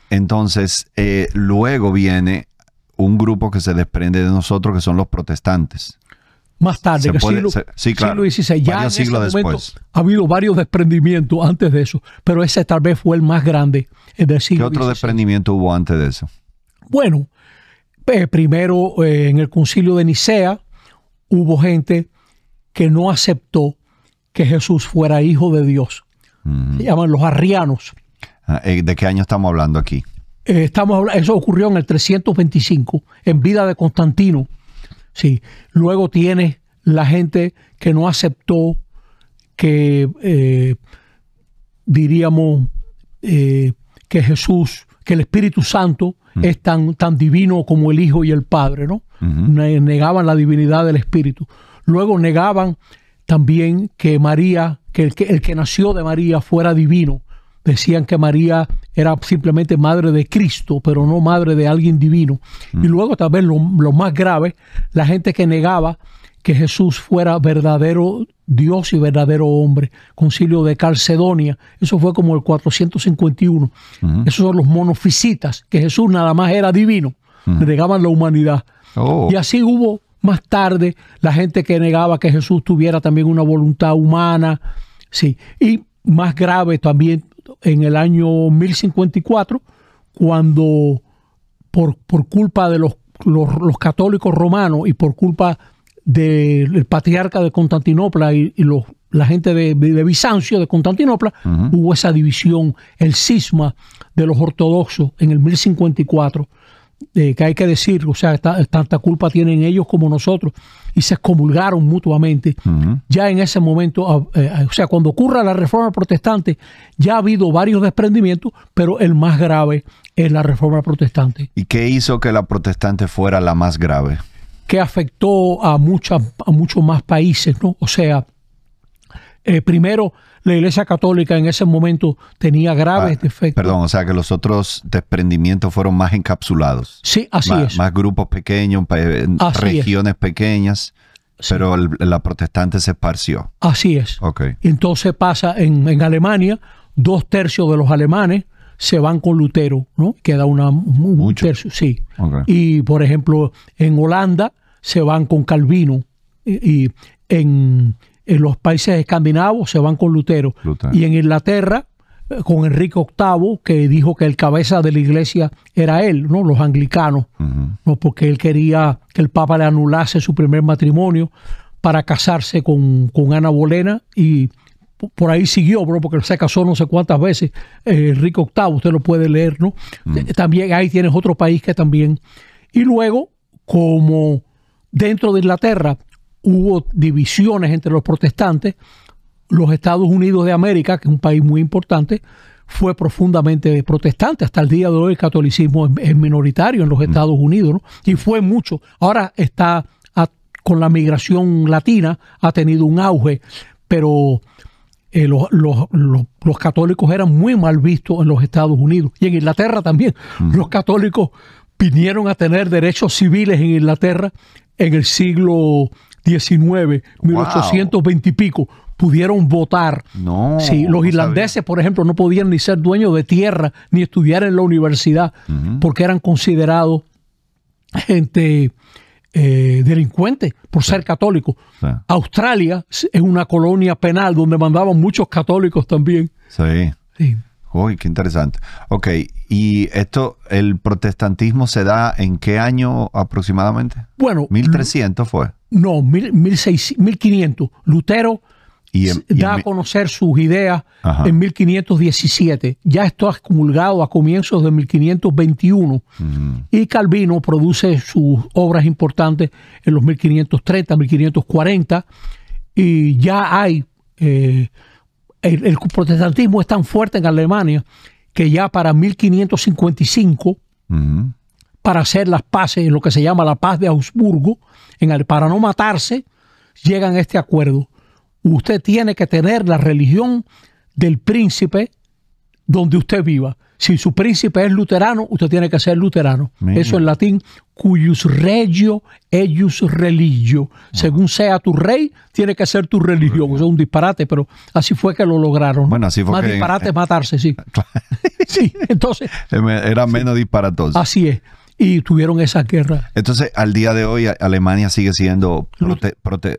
Entonces, eh, luego viene un grupo que se desprende de nosotros, que son los protestantes. Más tarde, siglo, sí, claro, siglo XVI, ya ha habido varios desprendimientos antes de eso, pero ese tal vez fue el más grande en el siglo ¿Qué otro desprendimiento hubo antes de eso? Bueno, eh, primero en el concilio de Nicea hubo gente que no aceptó que Jesús fuera hijo de Dios. Mm. Se llaman los arrianos. Ah, eh, ¿De qué año estamos hablando aquí? Eh, estamos, eso ocurrió en el 325, en vida de Constantino. Sí. Luego tiene la gente que no aceptó que, eh, diríamos, que Jesús, que el Espíritu Santo mm. es tan, tan divino como el Hijo y el Padre, ¿no? Negaban la divinidad del Espíritu. Luego negaban también que María, que el, que nació de María fuera divino. Decían que María era simplemente madre de Cristo, pero no madre de alguien divino. Y mm. luego, también lo, más grave, la gente que negaba que Jesús fuera verdadero Dios y verdadero hombre. Concilio de Calcedonia, eso fue como el 451. Mm. Esos son los monofisitas, que Jesús nada más era divino, mm. negaban la humanidad. Oh. Y así hubo más tarde, la gente que negaba que Jesús tuviera también una voluntad humana, sí. Y más grave también en el año 1054, cuando por, por culpa de los, los, católicos romanos y por culpa del patriarca de Constantinopla y, los, la gente de, Bizancio, de Constantinopla, hubo esa división, el cisma de los ortodoxos en el 1054 eh, que hay que decir, o sea, tanta culpa tienen ellos como nosotros, y se excomulgaron mutuamente. Ya en ese momento, ah, eh, o sea, cuando ocurra la reforma protestante, ya ha habido varios desprendimientos, pero el más grave es la reforma protestante. ¿Y qué hizo que la protestante fuera la más grave? Que afectó a, muchas, a muchos más países, ¿no? O sea, eh, primero, la Iglesia Católica en ese momento tenía graves ah, defectos. Perdón, o sea que los otros desprendimientos fueron más encapsulados. Sí, así es. Más grupos pequeños, regiones pequeñas, pero la protestante se esparció. Así es. Okay. Entonces pasa en, en, Alemania, dos tercios de los alemanes se van con Lutero, ¿no? Queda una, un Mucho. tercio, sí. Y por ejemplo, en Holanda se van con Calvino. y en, en eh, los países escandinavos se van con Lutero, y en Inglaterra eh, con Enrique VIII, que dijo que el cabeza de la iglesia era él, ¿no? los anglicanos, ¿no? porque él quería que el Papa le anulase su primer matrimonio para casarse con, con Ana Bolena y por ahí siguió, bro, porque se casó no sé cuántas veces, eh, Enrique VIII, usted lo puede leer, ¿no? Mm. También ahí tienes otro país que también. Y luego, como dentro de Inglaterra hubo divisiones entre los protestantes, los Estados Unidos de América, que es un país muy importante, fue profundamente protestante. Hasta el día de hoy el catolicismo es, minoritario en los mm. Estados Unidos, Y fue mucho. Ahora está con la migración latina, ha tenido un auge, pero eh, los, católicos eran muy mal vistos en los Estados Unidos y en Inglaterra también. Mm. Los católicos vinieron a tener derechos civiles en Inglaterra en el siglo 19, 1820 y pico, pudieron votar. los irlandeses, por ejemplo, no podían ni ser dueños de tierra ni estudiar en la universidad porque eran considerados gente eh, delincuente por ser católico. Australia es una colonia penal donde mandaban muchos católicos también. Sí. sí. Uy, qué interesante. Ok, ¿y esto, el protestantismo se da en qué año aproximadamente? Bueno. 1300 fue no, 1500. Lutero y da a conocer sus ideas en 1517. Ya esto ha comulgado a comienzos de 1521. Y Calvino produce sus obras importantes en los 1530, 1540. Y ya hay. Eh, el, protestantismo es tan fuerte en Alemania que ya para 1555, para hacer las paces, en lo que se llama la paz de Augsburgo, para no matarse, llegan a este acuerdo. Usted tiene que tener la religión del príncipe donde usted viva. Si su príncipe es luterano, usted tiene que ser luterano. Eso en latín, cuius regio, eius religio. Ah. Según sea tu rey, tiene que ser tu religión. Eso es un disparate, pero así fue que lo lograron. Bueno, así fue Más disparate es matarse, sí. entonces. Era menos Así es y tuvieron esa guerra. Entonces, al día de hoy, Alemania sigue siendo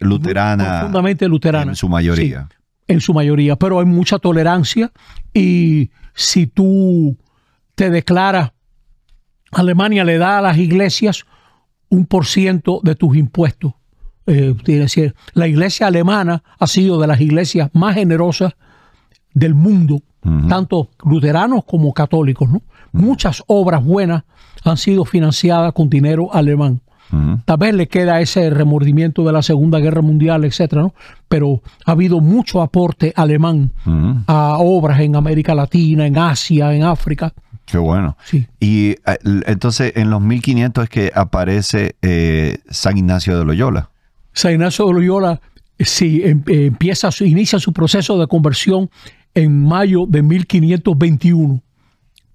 luterana. Profundamente luterana. En su mayoría. en su mayoría, pero hay mucha tolerancia y si tú te declaras, Alemania le da a las iglesias un por ciento de tus impuestos. Eh, decir, la iglesia alemana ha sido de las iglesias más generosas del mundo, tanto luteranos como católicos. ¿no? Muchas obras buenas han sido financiadas con dinero alemán. Tal vez le queda ese remordimiento de la Segunda Guerra Mundial, etcétera, pero ha habido mucho aporte alemán a obras en América Latina, en Asia, en África. Qué bueno. Sí. Y eh, entonces en los 1500 es que aparece eh, San Ignacio de Loyola. San Ignacio de Loyola, eh, sí, em, empieza, inicia su proceso de conversión en mayo de 1521.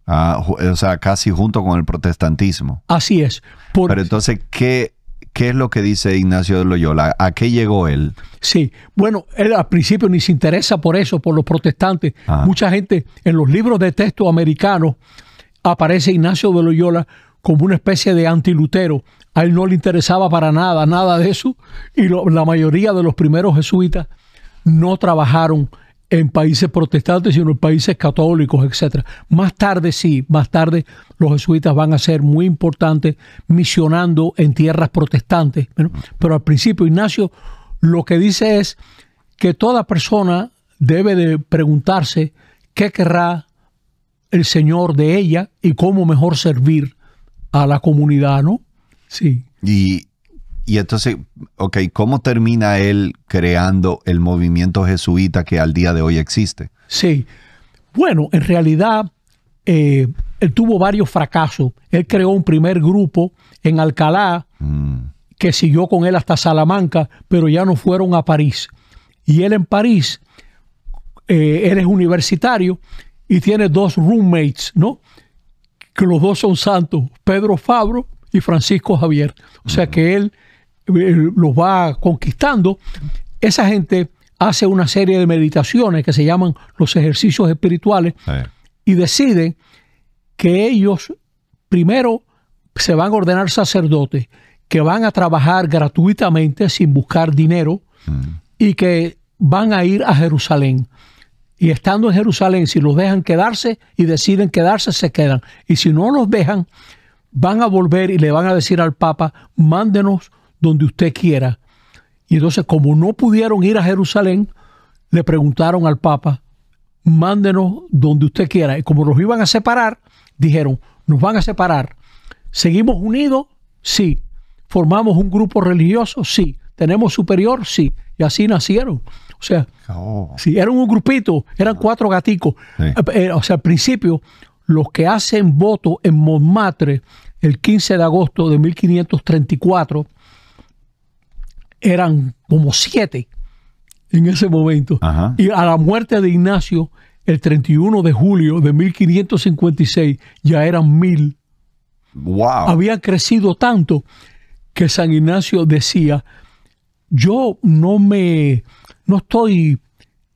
Eh, o sea, casi junto con el protestantismo. Así es. Pero entonces, ¿qué, ¿qué es lo que dice Ignacio de Loyola? ¿A qué llegó él? Sí, bueno, él al principio ni se interesa por eso, por los protestantes. Ah. Mucha gente en los libros de texto americanos aparece Ignacio de Loyola como una especie de antilutero. A él no le interesaba para nada, nada de eso. Y la mayoría de los primeros jesuitas no trabajaron en países protestantes, sino en países católicos, etc. Más tarde sí, más tarde los jesuitas van a ser muy importantes misionando en tierras protestantes. Pero al principio Ignacio lo que dice es que toda persona debe de preguntarse qué querrá el Señor de ella y cómo mejor servir a la comunidad, ¿no? Sí. Y y entonces, ok, ¿cómo termina él creando el movimiento jesuita que al día de hoy existe? Sí, bueno, en realidad eh, él tuvo varios fracasos. Él creó un primer grupo en Alcalá mm. que siguió con él hasta Salamanca, pero ya no fueron a París. Y él en París, eh, él es universitario y tiene dos roommates, ¿no? Que los dos son santos, Pedro Fabro y Francisco Javier. O sea que él eh, los va conquistando, esa gente hace una serie de meditaciones que se llaman los ejercicios espirituales y deciden que ellos primero se van a ordenar sacerdotes, que van a trabajar gratuitamente sin buscar dinero mm. y que van a ir a Jerusalén. Y estando en Jerusalén, si los dejan quedarse y deciden quedarse, se quedan. Y si no los dejan, van a volver y le van a decir al Papa, mándenos donde usted quiera. Y entonces, como no pudieron ir a Jerusalén, le preguntaron al Papa, mándenos donde usted quiera. Y como los iban a separar, dijeron, nos van a separar. ¿Seguimos unidos? Sí. ¿Formamos un grupo religioso? Sí. ¿Tenemos superior? Sí. Y así nacieron. O sea, oh. eran un grupito, eran ah. cuatro gaticos. Eh, eh, o sea, al principio, los que hacen voto en Montmartre el 15 de agosto de 1534, eran como siete en ese momento. Y a la muerte de Ignacio, el 31 de julio de 1556, ya eran mil. Wow. Había crecido tanto que San Ignacio decía, yo no me, no estoy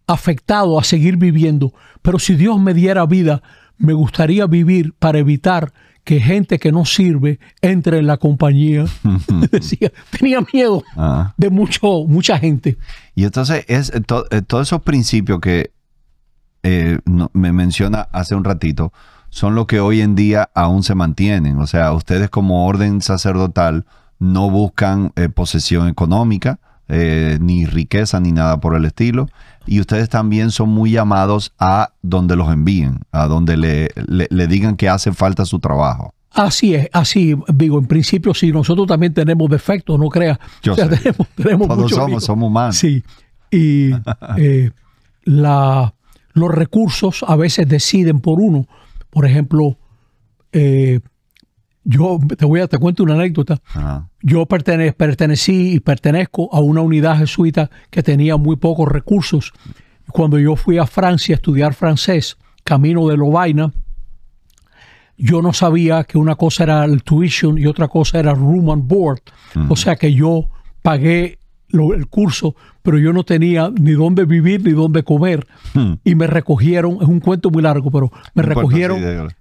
afectado a seguir viviendo, pero si Dios me diera vida, me gustaría vivir para evitar que gente que no sirve entre en la compañía. Decía, tenía miedo ah. de mucho, mucha gente. Y entonces es eh, eh, todos esos principios que eh, me menciona hace un ratito son los que hoy en día aún se mantienen. O sea, ustedes como orden sacerdotal no buscan posesión económica, eh, ni riqueza, ni nada por el estilo. Y ustedes también son muy llamados a donde los envíen, a donde le, digan que hace falta su trabajo. Así es, así digo, en principio si nosotros también tenemos defectos, no crea Yo tenemos, Todos somos, somos humanos. Sí, y eh, la, los recursos a veces deciden por uno. Por ejemplo, eh, yo te voy a te cuento una anécdota. Yo pertenecí y pertenezco a una unidad jesuita que tenía muy pocos recursos. Cuando yo fui a Francia a estudiar francés, camino de Lovaina, yo no sabía que una cosa era el tuition y otra cosa era room and board. O sea que yo pagué el curso, pero yo no tenía ni dónde vivir ni dónde comer. Y me recogieron, es un cuento muy largo, pero me recogieron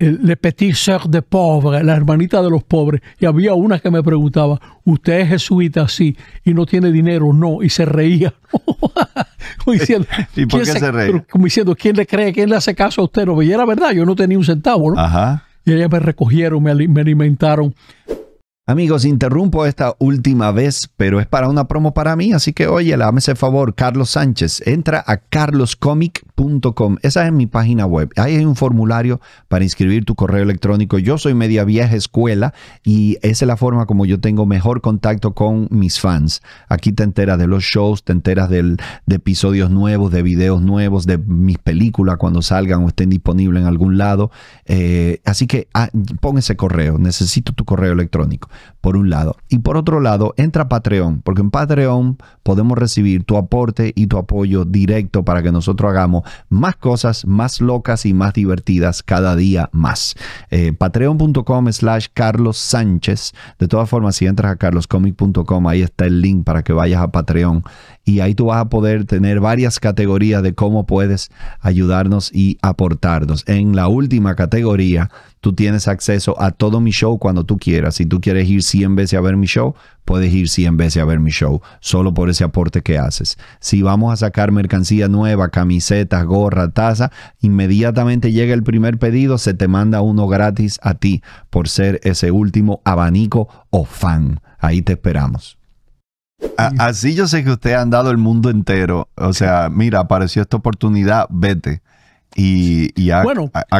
le Petit Sœur de pobre la hermanita de los pobres, y había una que me preguntaba, ¿usted es jesuita? así y no tiene dinero, no, y se reía. como diciendo, ¿Y por qué se, reía? Como diciendo, ¿quién le cree, quién le hace caso a usted? No, y era verdad, yo no tenía un centavo, ¿no? Y ellas me recogieron, me, me alimentaron. Amigos, interrumpo esta última vez, pero es para una promo para mí, así que oye, dame ese favor, Carlos Sánchez, entra a carloscomic.com, esa es mi página web, ahí hay un formulario para inscribir tu correo electrónico, yo soy media vieja escuela y esa es la forma como yo tengo mejor contacto con mis fans. Aquí te enteras de los shows, te enteras de episodios nuevos, de videos nuevos, de mis películas cuando salgan o estén disponibles en algún lado, eh, así que ah, pon ese correo, necesito tu correo electrónico por un lado. Y por otro lado, entra a Patreon, porque en Patreon podemos recibir tu aporte y tu apoyo directo para que nosotros hagamos más cosas, más locas y más divertidas cada día más. Eh, Patreon.com slash Carlos Sánchez. De todas formas, si entras a carloscomic.com, ahí está el link para que vayas a Patreon y ahí tú vas a poder tener varias categorías de cómo puedes ayudarnos y aportarnos. En la última categoría, tú tienes acceso a todo mi show cuando tú quieras. Si tú quieres ir 100 veces a ver mi show, puedes ir 100 veces a ver mi show, solo por ese aporte que haces. Si vamos a sacar mercancía nueva, camisetas, gorra, taza, inmediatamente llega el primer pedido, se te manda uno gratis a ti por ser ese último abanico o fan. Ahí te esperamos así yo sé que usted ha andado el mundo entero. O sea, mira, apareció esta oportunidad, vete. Y, ha,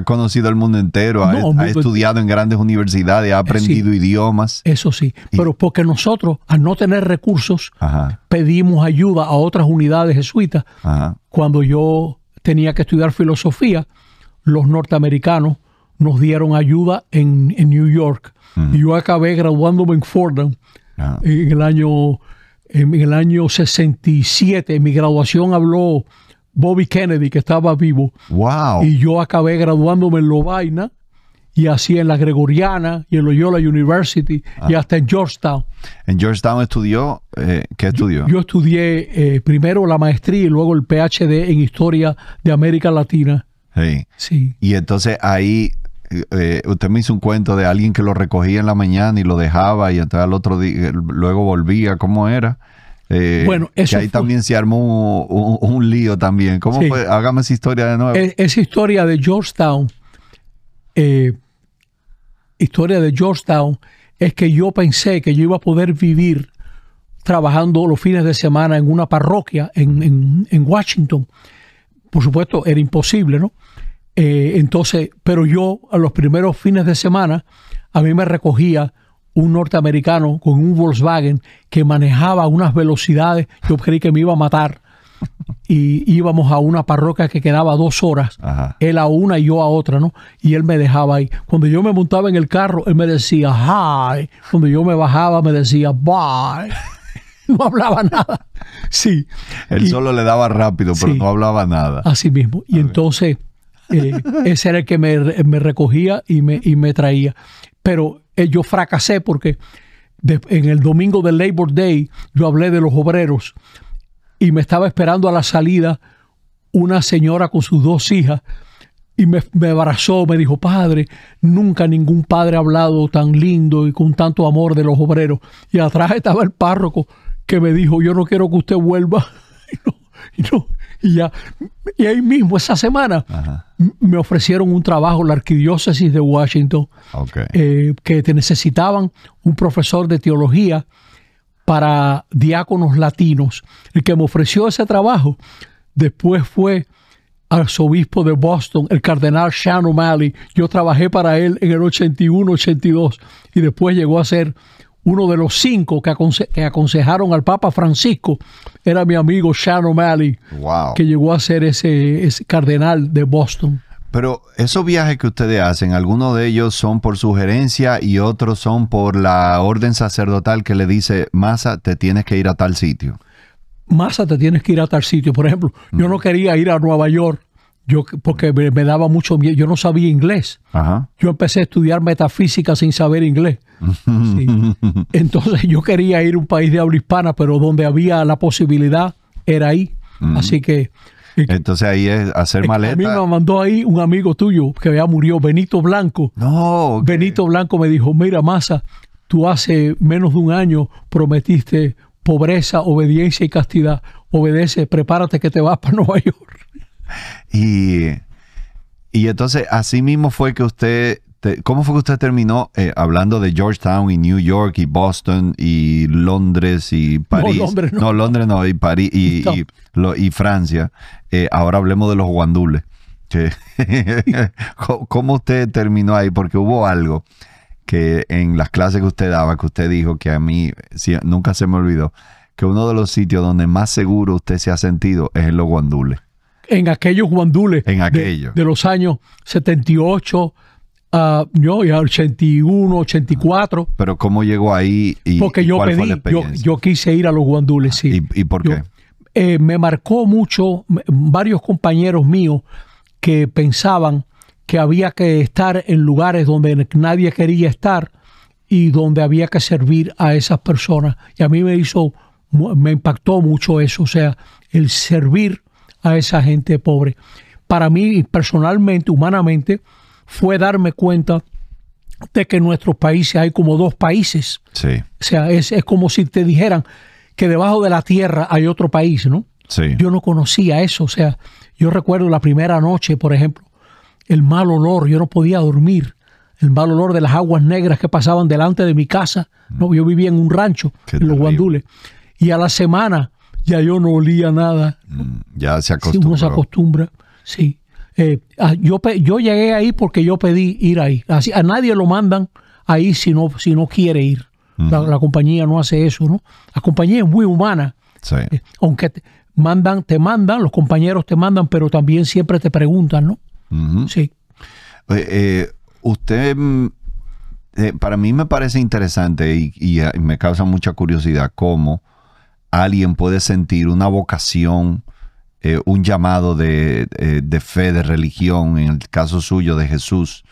conocido el mundo entero, ha, estudiado en grandes universidades, ha eh, aprendido idiomas. Eso sí, pero porque nosotros, al no tener recursos, pedimos ayuda a otras unidades jesuitas. Cuando yo tenía que estudiar filosofía, los norteamericanos nos dieron ayuda en, New York. Y mm. yo acabé graduándome en Fordham ah. en el año en el año 67, en mi graduación habló Bobby Kennedy, que estaba vivo. Wow. Y yo acabé graduándome en Lovaina y así en la Gregoriana y en Loyola University y ah. hasta en Georgetown. ¿En Georgetown estudió? Eh, ¿Qué estudió? Yo, estudié eh, primero la maestría y luego el PhD en Historia de América Latina. Sí. Y entonces ahí eh, eh, usted me hizo un cuento de alguien que lo recogía en la mañana y lo dejaba y entonces al otro día, eh, luego volvía, ¿cómo era? bueno, eso que ahí también se armó un, lío también. ¿Cómo fue? Hágame esa historia de nuevo. E-, esa historia de Georgetown, historia de Georgetown, es que yo pensé que yo iba a poder vivir trabajando los fines de semana en una parroquia en, en Washington. Por supuesto, era imposible, ¿no? Eh, entonces, pero yo a los primeros fines de semana, a mí me recogía un norteamericano con un Volkswagen que manejaba unas velocidades, yo creí que me iba a matar. Y íbamos a una parroquia que quedaba dos horas, él a una y yo a otra, ¿no? Y él me dejaba ahí. Cuando yo me montaba en el carro, él me decía, hi. Cuando yo me bajaba, me decía, bye. No hablaba nada. Sí. Él solo le daba rápido, pero no hablaba nada. Así mismo. Y entonces eh, ese era el que me, recogía y me, me, traía. Pero eh, yo fracasé porque en el domingo del Labor Day yo hablé de los obreros y me estaba esperando a la salida una señora con sus dos hijas y me, me, abrazó, me dijo, padre, nunca ningún padre ha hablado tan lindo y con tanto amor de los obreros. Y atrás estaba el párroco que me dijo, yo no quiero que usted vuelva. y no, y ya, y ahí mismo, esa semana, me ofrecieron un trabajo, en la arquidiócesis de Washington, eh, que te necesitaban un profesor de teología para diáconos latinos. El que me ofreció ese trabajo después fue arzobispo de Boston, el cardenal Sean O'Malley. Yo trabajé para él en el 81, 82 y después llegó a ser uno de los cinco que, aconsejaron al Papa Francisco era mi amigo Sean O'Malley, que llegó a ser ese, cardenal de Boston. Pero esos viajes que ustedes hacen, algunos de ellos son por sugerencia y otros son por la orden sacerdotal que le dice, Masa, te tienes que ir a tal sitio. Masa, te tienes que ir a tal sitio. Por ejemplo, yo no mm. quería ir a Nueva York yo, porque me, daba mucho miedo, yo no sabía inglés. Yo empecé a estudiar metafísica sin saber inglés. Entonces yo quería ir a un país de habla hispana, pero donde había la posibilidad era ahí. Mm. Así que... Entonces ahí es hacer maleta. A mí me mandó ahí un amigo tuyo que ya murió, Benito Blanco. No. Benito Blanco me dijo, mira, Masa tú hace menos de un año prometiste pobreza, obediencia y castidad. Obedece, prepárate que te vas para Nueva York. Y, y entonces, así mismo fue que usted, ¿cómo fue que usted terminó eh, hablando de Georgetown y New York y Boston y Londres y París? No, Londres no, y París y, y, Francia. Eh, ahora hablemos de los guandules. ¿Cómo usted terminó ahí? Porque hubo algo que en las clases que usted daba, que usted dijo que a mí nunca se me olvidó, que uno de los sitios donde más seguro usted se ha sentido es en los guandules en aquellos guandules en de, los años 78. y 81, 84. Ah, ah, pero ¿cómo llegó ahí? Y, Porque yo pedí, yo, quise ir a los guandules, sí. ¿Y, y por qué? Eh, me marcó mucho varios compañeros míos que pensaban que había que estar en lugares donde nadie quería estar y donde había que servir a esas personas. Y a mí me hizo, me impactó mucho eso, o sea, el servir a esa gente pobre. Para mí, personalmente, humanamente, fue darme cuenta de que en nuestros países hay como dos países. Sí. O sea, es, como si te dijeran que debajo de la tierra hay otro país, ¿no? Sí. Yo no conocía eso. O sea, yo recuerdo la primera noche, por ejemplo, el mal olor, yo no podía dormir. El mal olor de las aguas negras que pasaban delante de mi casa. No, mm. yo vivía en un rancho, en los Guandules. Y a la semana, ya yo no olía nada. Mm, ya se acostumbra. Sí, uno se acostumbra, sí. Eh, ah, yo, yo llegué ahí porque yo pedí ir ahí. a nadie lo mandan ahí si no, si no quiere ir. la, compañía no hace eso, ¿no? La compañía es muy humana. Sí. Eh, aunque te mandan, te mandan, los compañeros te mandan, pero también siempre te preguntan, ¿no? Sí. Eh, usted, mm, para mí me parece interesante y ah, me causa mucha curiosidad cómo alguien puede sentir una vocación, eh, un llamado eh, de, fe, de religión, en el caso suyo de Jesús,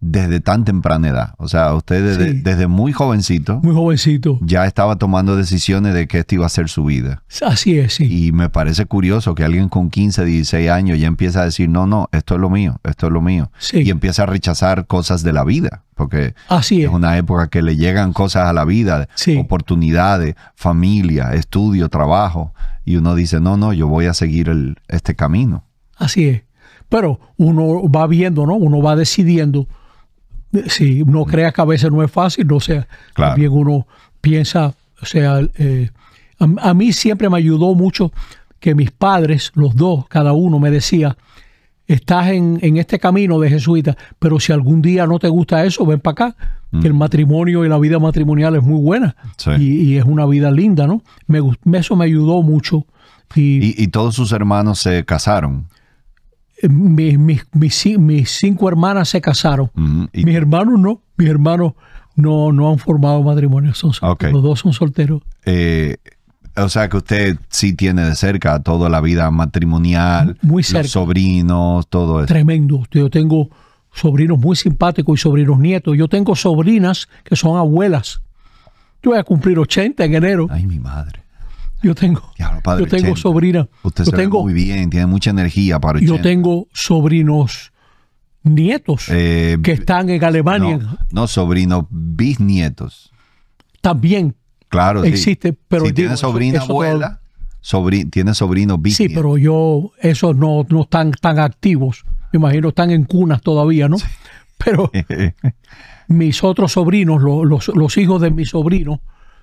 desde tan temprana edad. O sea, usted desde, muy jovencito. Muy jovencito. Ya estaba tomando decisiones de que esto iba a ser su vida. Así es, sí. Y me parece curioso que alguien con 15, 16 años ya empieza a decir, no, no, esto es lo mío, esto es lo mío. Y empieza a rechazar cosas de la vida, porque es. una época que le llegan cosas a la vida, oportunidades, familia, estudio, trabajo. Y uno dice, no, no, yo voy a seguir este camino. Así es. Pero uno va viendo, ¿no? Uno va decidiendo si uno mm. crea que a veces no es fácil, no sea, también uno piensa, o sea, eh, a, mí siempre me ayudó mucho que mis padres, los dos, cada uno me decía, estás en, este camino de jesuita, pero si algún día no te gusta eso, ven para acá, que el mm. matrimonio y la vida matrimonial es muy buena y, es una vida linda, ¿no? Me, eso me ayudó mucho. y todos sus hermanos se casaron mis, mis, cinco hermanas se casaron. Mis hermanos no. Mis hermanos no, no han formado matrimonio. Los dos son solteros. Eh, o sea que usted sí tiene de cerca toda la vida matrimonial. sobrinos, todo eso. Tremendo. Yo tengo sobrinos muy simpáticos y sobrinos nietos. Yo tengo sobrinas que son abuelas. Yo voy a cumplir 80 en enero. Ay, mi madre. Yo tengo, tengo sobrina. yo tengo, muy bien, tiene mucha energía, para Yo tengo sobrinos nietos eh, que están en Alemania. No, sobrinos, bisnietos. También. Claro, existe, pero tiene sobrina abuela, tiene sobrinos bisnietos. Sí, pero yo esos no, no están tan activos. Me imagino están en cunas todavía, ¿no? Pero mis otros sobrinos, los, los, los hijos de mis sobrinos,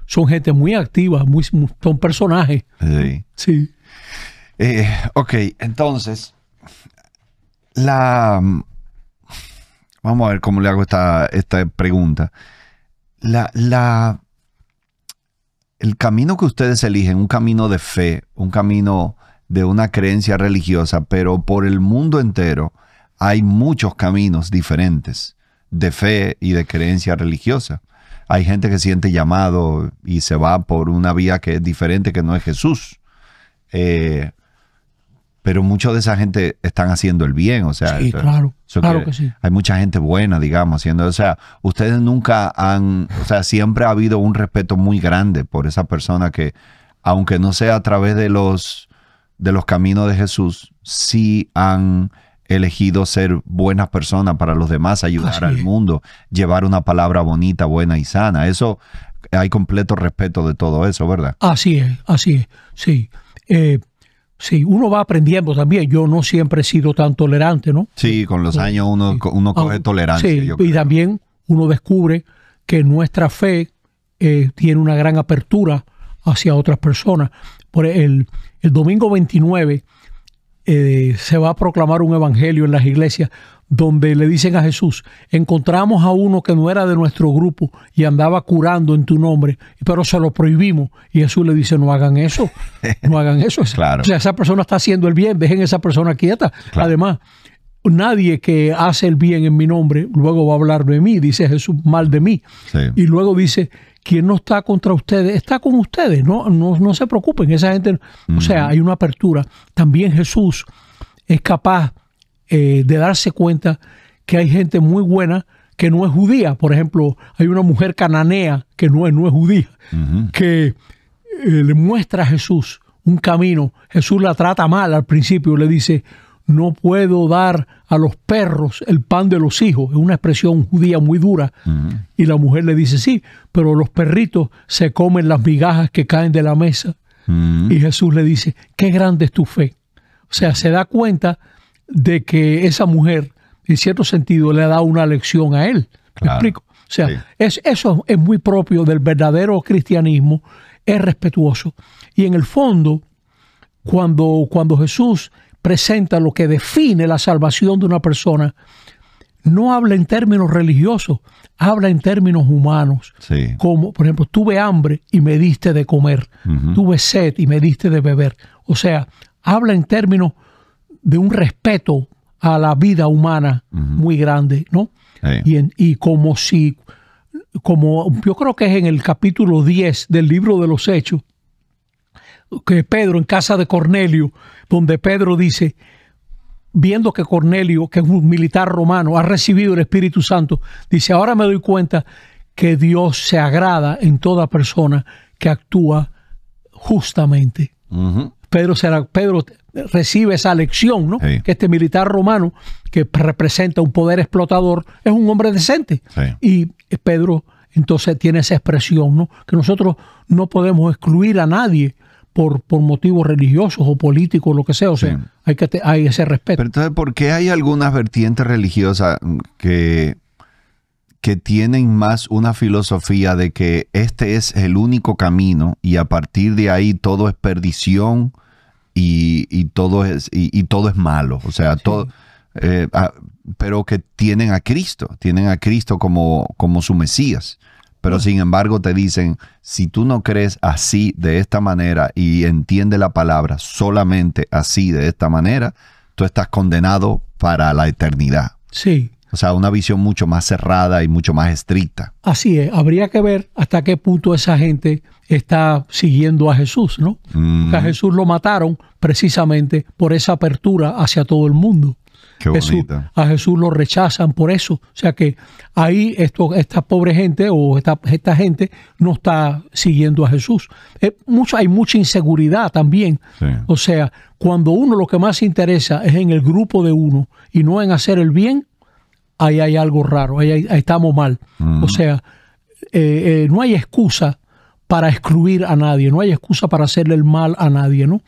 son gente muy activa, muy, son personajes. Sí. sí. Eh, ok, entonces, la... Vamos a ver cómo le hago esta, esta pregunta. la, el camino que ustedes eligen, un camino de fe, un camino de una creencia religiosa, pero por el mundo entero hay muchos caminos diferentes de fe y de creencia religiosa. Hay gente que siente llamado y se va por una vía que es diferente, que no es Jesús. Eh, pero mucha de esa gente están haciendo el bien, o sea, sí, claro, claro sí. hay mucha gente buena, digamos, haciendo, o sea, ustedes nunca han, o sea, siempre ha habido un respeto muy grande por esa persona que, aunque no sea a través de los, de los caminos de Jesús, sí han elegido ser buenas personas para los demás, ayudar al mundo, llevar una palabra bonita, buena y sana. Eso hay completo respeto de todo eso, ¿verdad? Así es, así es, sí. Eh, sí, uno va aprendiendo también. Yo no siempre he sido tan tolerante, ¿no? Sí, con los años uno, uno ah, coge tolerancia. y también uno descubre que nuestra fe eh, tiene una gran apertura hacia otras personas. Por el, el domingo 29 eh, se va a proclamar un evangelio en las iglesias donde le dicen a Jesús, encontramos a uno que no era de nuestro grupo y andaba curando en tu nombre, pero se lo prohibimos. Y Jesús le dice, no hagan eso, no hagan eso. claro. O sea, esa persona está haciendo el bien, dejen esa persona quieta. Además, nadie que hace el bien en mi nombre luego va a hablar de mí, dice Jesús, mal de mí. Y luego dice quien no está contra ustedes está con ustedes, no, no, se preocupen, esa gente, o sea, hay una apertura. También Jesús es capaz eh, de darse cuenta que hay gente muy buena que no es judía. Por ejemplo, hay una mujer cananea que no es, judía, que eh, le muestra a Jesús un camino. Jesús la trata mal al principio, le dice, no puedo dar a los perros el pan de los hijos, es una expresión judía muy dura. Y la mujer le dice, sí, pero los perritos se comen las migajas que caen de la mesa. Y Jesús le dice, qué grande es tu fe. O sea, se da cuenta de que esa mujer, en cierto sentido, le ha dado una lección a él. ¿Me explico? O sea, es, eso es muy propio del verdadero cristianismo, es respetuoso. Y en el fondo, cuando, cuando Jesús presenta lo que define la salvación de una persona, no habla en términos religiosos, habla en términos humanos. Como, por ejemplo, tuve hambre y me diste de comer, tuve sed y me diste de beber. O sea, habla en términos de un respeto a la vida humana muy grande, ¿no? Y, y como si, como yo creo que es en el capítulo 10 del libro de los Hechos, que Pedro en casa de Cornelio donde Pedro dice, viendo que Cornelio, que es un militar romano, ha recibido el Espíritu Santo, dice, ahora me doy cuenta que Dios se agrada en toda persona que actúa justamente. Pedro, será, Pedro recibe esa lección, ¿no? Que este militar romano, que representa un poder explotador, es un hombre decente. Y Pedro entonces tiene esa expresión, ¿no? Que nosotros no podemos excluir a nadie por, motivos religiosos o políticos, lo que sea. O sea, hay, que, hay ese respeto. Pero entonces, ¿por qué hay algunas vertientes religiosas mm, que, que tienen más una filosofía de que este es el único camino y a partir de ahí todo es perdición y, todo, es, y, todo es malo? O sea, todo... Eh, ah, pero que tienen a Cristo, tienen a Cristo como, como su Mesías. Pero sin embargo te dicen, si tú no crees así, de esta manera, y entiende la palabra solamente así, de esta manera, tú estás condenado para la eternidad. Sí. O sea, una visión mucho más cerrada y mucho más estricta. Así es, habría que ver hasta qué punto esa gente está siguiendo a Jesús, ¿no? a Jesús lo mataron precisamente por esa apertura hacia todo el mundo a Jesús lo rechazan por eso. O sea que ahí esto, esta pobre gente o esta, esta gente no está siguiendo a Jesús. Eh, hay mucha inseguridad también. O sea, cuando uno lo que más interesa es en el grupo de uno y no en hacer el bien, ahí hay algo raro, ahí, estamos mal. O sea, eh, eh, no hay excusa para excluir a nadie, no hay excusa para hacerle el mal a nadie, ¿no?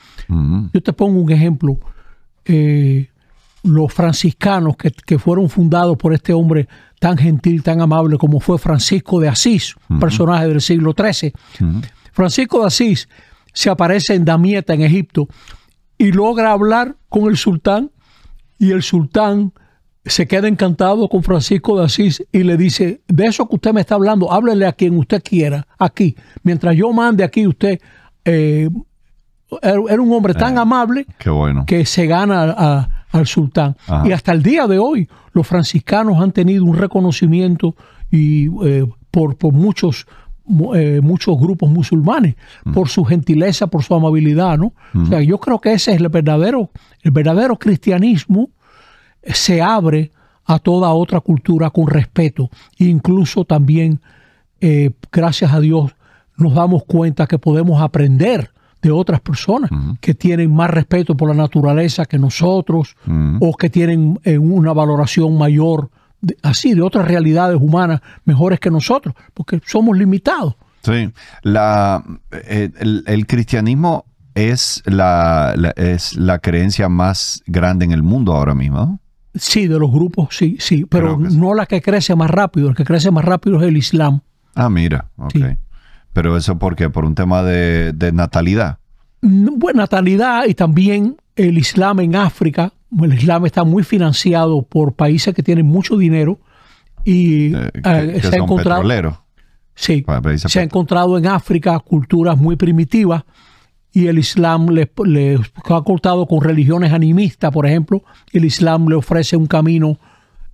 Yo te pongo un ejemplo los franciscanos que, fueron fundados por este hombre tan gentil, tan amable como fue Francisco de Asís, personaje del siglo XIII. Francisco de Asís se aparece en Damieta, en Egipto, y logra hablar con el sultán, y el sultán se queda encantado con Francisco de Asís y le dice, de eso que usted me está hablando, háblele a quien usted quiera, aquí. Mientras yo mande aquí, usted eh, era un hombre tan eh, amable que se gana a, al sultán. Y hasta el día de hoy los franciscanos han tenido un reconocimiento y, eh, por, por, muchos, eh, muchos grupos musulmanes, mm. por su gentileza, por su amabilidad. ¿no? O sea, mm. yo creo que ese es el verdadero, el verdadero cristianismo eh, se abre a toda otra cultura con respeto. Incluso también, gracias a Dios, nos damos cuenta que podemos aprender de otras personas que tienen más respeto por la naturaleza que nosotros o que tienen eh, una valoración mayor, así, de otras realidades humanas mejores que nosotros, porque somos limitados. Sí, la, eh, el, cristianismo es la, es la creencia más grande en el mundo ahora mismo. Sí, de los grupos, sí, sí, pero no la que crece más rápido, el que crece más rápido es el Islam. Ah, mira, ok. Pero eso por qué? Por un tema de, natalidad. Mm, bueno, natalidad y también el Islam en África. El Islam está muy financiado por países que tienen mucho dinero y eh, eh, se ha encontrado. Sí, se ha encontrado en África culturas muy primitivas y el Islam les, ha cortado con religiones animistas, por ejemplo. El Islam le ofrece un camino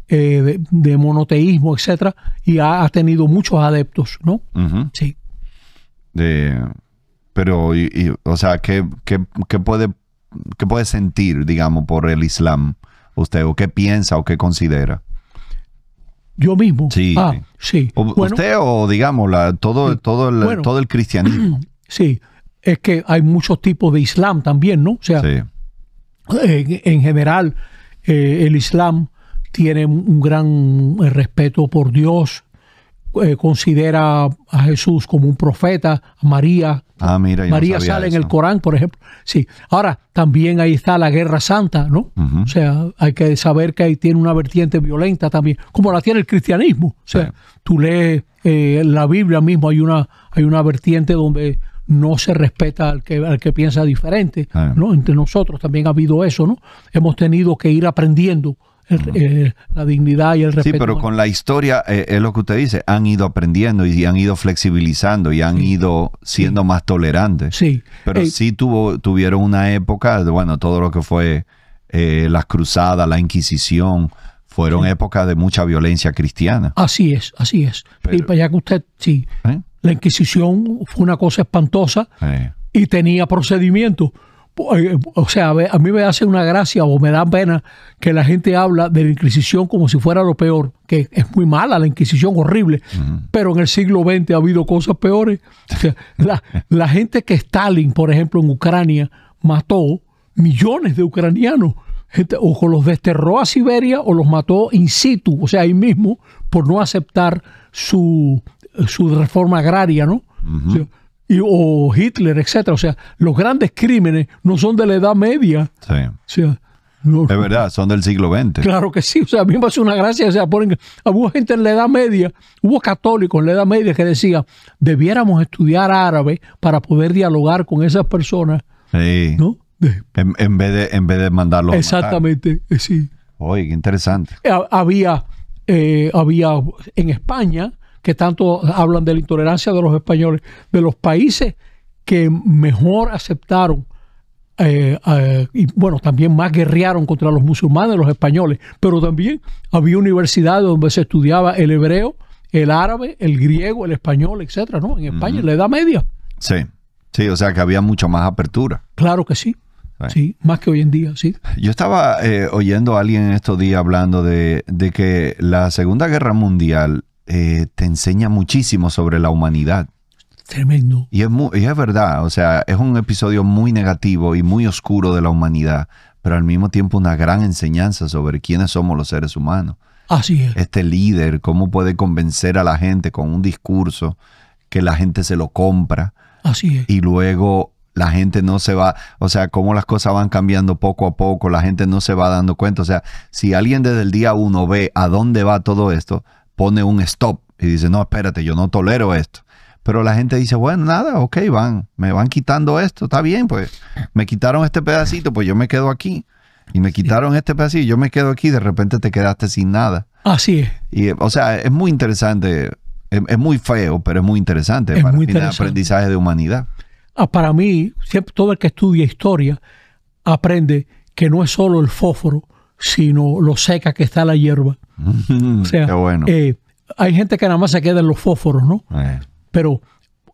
eh, de, monoteísmo, etcétera, y ha, tenido muchos adeptos, ¿no? Sí de pero, o sea, ¿qué, puede, qué puede sentir, digamos, por el Islam usted? ¿O qué piensa o qué considera? Yo mismo. Sí. Ah, usted o, digamos, la, todo, todo, el, todo el cristianismo. Sí. Es que hay muchos tipos de Islam también, ¿no? O sea, en, general, eh, el Islam tiene un gran respeto por Dios, eh, considera a Jesús como un profeta, a María. Ah, María sale en el Corán, por ejemplo. Sí. Ahora, también ahí está la guerra santa, ¿no? O sea, hay que saber que ahí tiene una vertiente violenta también, como la tiene el cristianismo. O sea, tú lees eh, la Biblia mismo, hay una, hay una vertiente donde no se respeta al que, al que piensa diferente, ah. ¿no? Entre nosotros también ha habido eso, ¿no? Hemos tenido que ir aprendiendo eh, la dignidad y el respeto. Sí, pero con la historia, eh, es lo que usted dice, han ido aprendiendo y han ido flexibilizando y han ido siendo más tolerantes. Sí. Pero eh, sí tuvo, tuvieron una época, bueno, todo lo que fue las cruzadas, la Inquisición, fueron épocas de mucha violencia cristiana. Así es, así es. y para pues ya que usted, sí, la Inquisición fue una cosa espantosa y tenía procedimientos pues, eh, o sea, a mí me hace una gracia o me da pena que la gente habla de la Inquisición como si fuera lo peor, que es muy mala la Inquisición, horrible, pero en el siglo XX ha habido cosas peores. la, gente que Stalin, por ejemplo, en Ucrania mató millones de ucranianos, o los desterró a Siberia o los mató in situ, o sea, ahí mismo, por no aceptar su, reforma agraria, ¿no? y, o Hitler, etcétera. O sea, los grandes crímenes no son de la Edad Media. Sí. es verdad, son del siglo XX. Claro que sí, o sea, a mí me hace una gracia, o sea, ponen, hubo gente en la Edad Media, hubo católicos en la Edad Media que decían, debiéramos estudiar árabe para poder dialogar con esas personas. Sí. ¿no? en, vez de, en vez de mandarlos. Exactamente, eh, sí. Oye, qué interesante. Eh, había, eh, había en España, que tanto hablan de la intolerancia de los españoles, de los países que mejor aceptaron eh, eh, y bueno, también más guerrearon contra los musulmanes, los españoles, pero también había universidades donde se estudiaba el hebreo, el árabe, el griego, el español, etcétera, ¿no? En España, en la Edad Media. Sí, sí, o sea que había mucha más apertura. Claro que sí. Sí. más que hoy en día, sí. Yo estaba eh, oyendo a alguien estos días hablando de que la Segunda Guerra Mundial eh, te enseña muchísimo sobre la humanidad. Tremendo. Y es, muy, y es verdad, o sea, es un episodio muy negativo y muy oscuro de la humanidad, pero al mismo tiempo una gran enseñanza sobre quiénes somos los seres humanos. Así es. Este líder, cómo puede convencer a la gente con un discurso que la gente se lo compra. Así es. Y luego la gente no se va, o sea, cómo las cosas van cambiando poco a poco, la gente no se va dando cuenta. O sea, si alguien desde el día uno ve a dónde va todo esto, pone un stop y dice, no, espérate, yo no tolero esto. Pero la gente dice, bueno, nada, ok, van, me van quitando esto, está bien, pues me quitaron este pedacito, pues yo me quedo aquí. Y me quitaron este pedacito, yo me quedo aquí, de repente te quedaste sin nada. Así es. Y, o sea, es muy interesante, es, muy feo, pero es muy interesante es para aprendizaje de humanidad. Ah, para mí, siempre, todo el que estudia historia aprende que no es solo el fósforo, sino lo seca que está la hierba o sea, eh, hay gente que nada más se queda en los fósforos, ¿no? Eh. Pero,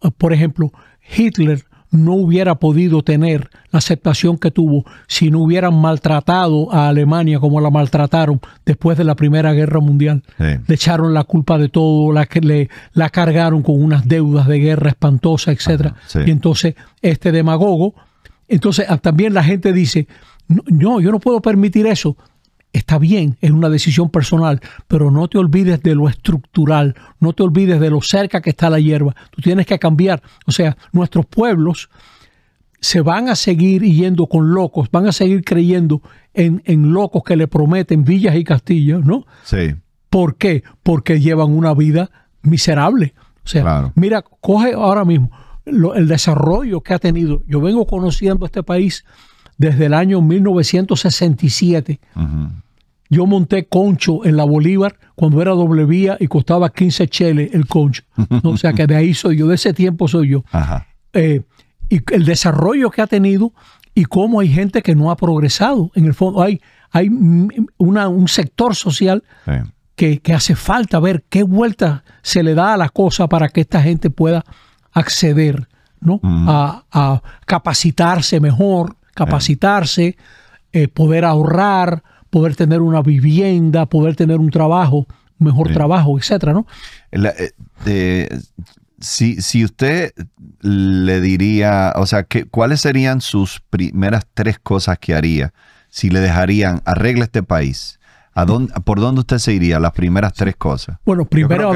eh, por ejemplo, Hitler no hubiera podido tener la aceptación que tuvo si no hubieran maltratado a Alemania como la maltrataron después de la Primera Guerra Mundial. Le echaron la culpa de todo, la, le, la cargaron con unas deudas de guerra espantosa etc. Y entonces este demagogo, entonces ah, también la gente dice, no, yo no puedo permitir eso. Está bien, es una decisión personal, pero no te olvides de lo estructural, no te olvides de lo cerca que está la hierba. Tú tienes que cambiar. O sea, nuestros pueblos se van a seguir yendo con locos, van a seguir creyendo en, locos que le prometen villas y castillos, ¿no? Sí. ¿Por qué? Porque llevan una vida miserable. O sea, mira, coge ahora mismo el desarrollo que ha tenido. Yo vengo conociendo este país desde el año 1967. Yo monté concho en la Bolívar cuando era doble vía y costaba 15 cheles el concho. O sea que de ahí soy yo, de ese tiempo soy yo. Eh, y el desarrollo que ha tenido y cómo hay gente que no ha progresado. En el fondo hay, hay un sector social que, hace falta ver qué vuelta se le da a la cosa para que esta gente pueda acceder a, capacitarse mejor, capacitarse, eh, poder ahorrar, poder tener una vivienda, poder tener un trabajo, mejor trabajo, etcétera, ¿no? Eh, si, si, usted le diría, o sea, ¿cuáles serían sus primeras tres cosas que haría si le dejarían arregla este país? ¿A dónde, ¿Por dónde usted se iría? Las primeras tres cosas. Bueno, primero,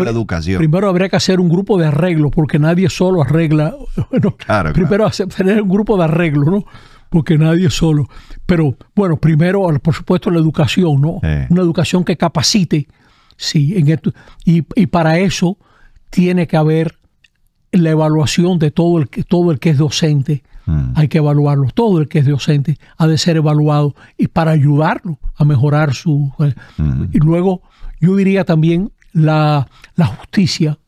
primero habría que hacer un grupo de arreglo porque nadie solo arregla. Bueno, claro, primero hacer, tener un grupo de arreglo, ¿no? porque nadie es solo. Pero bueno, primero, por supuesto, la educación, ¿no? Una educación que capacite, sí, en y, para eso tiene que haber la evaluación de todo el, todo el que es docente. Mm. Hay que evaluarlo. Todo el que es docente ha de ser evaluado y para ayudarlo a mejorar su... Mm. Y luego, yo diría también la, la justicia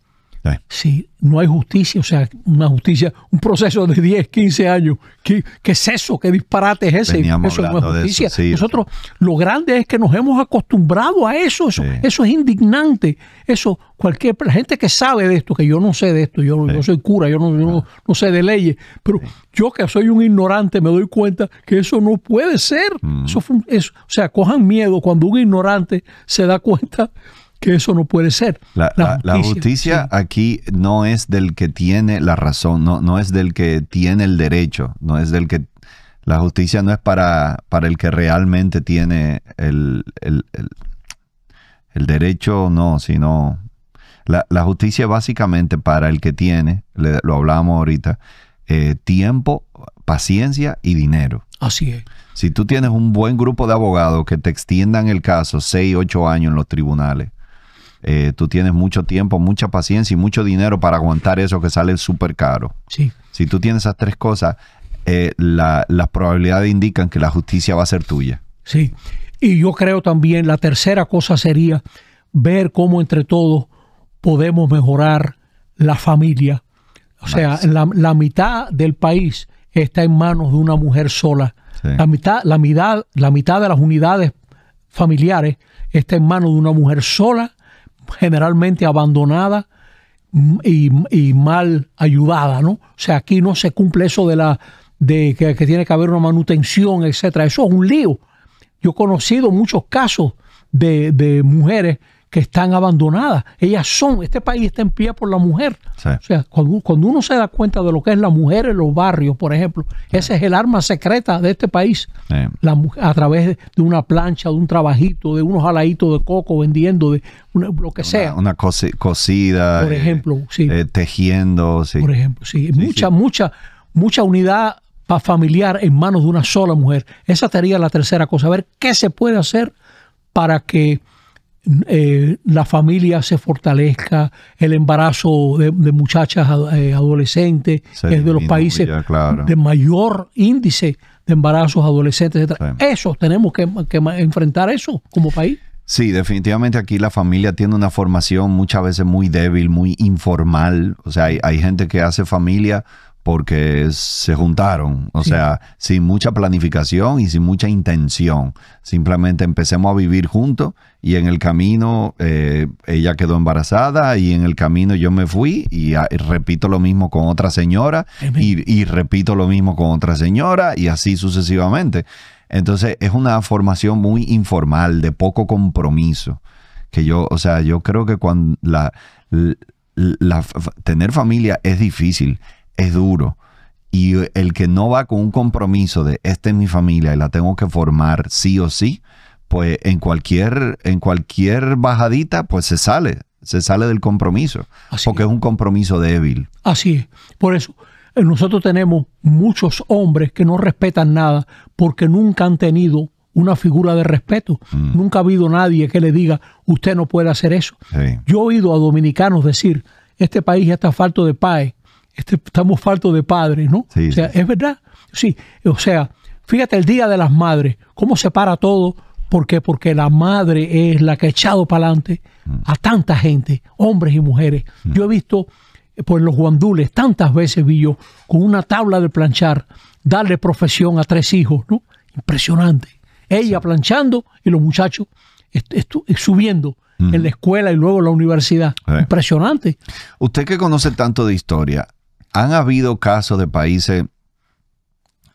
Sí, no hay justicia, o sea, una justicia, un proceso de 10, 15 años. ¿Qué, es eso? ¿Qué disparate es ese? eso no es justicia. Nosotros, lo grande es que nos hemos acostumbrado a eso, eso, es indignante. Eso, cualquier la gente que sabe de esto, que yo no sé de esto, yo, no soy cura, yo, ah. no, sé de leyes, pero yo que soy un ignorante me doy cuenta que eso no puede ser. Mm. Eso, o sea, cojan miedo cuando un ignorante se da cuenta que eso no puede ser. La, justicia, aquí no es del que tiene la razón, no, no es del que tiene el derecho, no es del que... La justicia no es para, para el que realmente tiene el, el, derecho, no, sino... La, la, justicia básicamente para el que tiene, lo hablábamos ahorita, eh, tiempo, paciencia y dinero. Así es. Si tú tienes un buen grupo de abogados que te extiendan el caso 6, 8 años en los tribunales, eh, tú tienes mucho tiempo, mucha paciencia y mucho dinero para aguantar eso que sale súper caro. Sí. Si tú tienes esas tres cosas, eh, las probabilidades indican que la justicia va a ser tuya. Sí. Y yo creo también, la tercera cosa sería ver cómo entre todos podemos mejorar la familia. O sea, la, mitad del país está en manos de una mujer sola. La, mitad, la, mitad, la mitad de las unidades familiares está en manos de una mujer sola generalmente abandonada y, mal ayudada, ¿no? O sea, aquí no se cumple eso de la de que, tiene que haber una manutención, etcétera. Eso es un lío. Yo he conocido muchos casos de, de mujeres que están abandonadas. Ellas son, este país está en pie por la mujer. O sea, cuando, uno se da cuenta de lo que es la mujer en los barrios, por ejemplo, ese es el arma secreta de este país. La, a través de una plancha, de un trabajito, de unos jaladitos de coco vendiendo, de lo que sea. Una, cosa cocida. Por eh, ejemplo, eh, tejiendo, Por ejemplo, sí. mucha, mucha, mucha unidad familiar en manos de una sola mujer. Esa sería la tercera cosa. A ver qué se puede hacer para que eh, la familia se fortalezca, el embarazo de, muchachas eh, adolescentes, es de los países de mayor índice de embarazos adolescentes, etc. Eso, tenemos que, enfrentar eso como país. Sí, definitivamente aquí la familia tiene una formación muchas veces muy débil, muy informal. O sea, hay gente que hace familia porque se juntaron, o sea, sin mucha planificación y sin mucha intención. Simplemente empecemos a vivir juntos y en el camino eh, ella quedó embarazada y en el camino yo me fui y, ah, repito lo mismo con otra señora y, repito lo mismo con otra señora y así sucesivamente. Entonces es una formación muy informal, de poco compromiso, que yo, o sea, yo creo que cuando tener familia es difícil es duro. Y el que no va con un compromiso de esta es mi familia y la tengo que formar sí o sí, pues en cualquier, en cualquier bajadita, pues se sale, se sale del compromiso, porque es un compromiso débil. Así es. Por eso, eh, nosotros tenemos muchos hombres que no respetan nada porque nunca han tenido una figura de respeto. Mm. Nunca ha habido nadie que le diga, usted no puede hacer eso. Yo he oído a dominicanos decir, este país ya está falto de paz este, estamos faltos de padres, ¿no? Sí, o sea, es verdad. Sí, o sea, fíjate el Día de las Madres, cómo se para todo. ¿Por Porque la madre es la que ha echado para adelante a tanta gente, hombres y mujeres. Mm. Yo he visto eh, por los guandules, tantas veces vi yo, con una tabla de planchar, darle profesión a tres hijos, ¿no? Impresionante. Ella planchando y los muchachos eh, subiendo en mm. la escuela y luego en la universidad. Eh. Impresionante. Usted que conoce tanto de historia, han habido casos de países,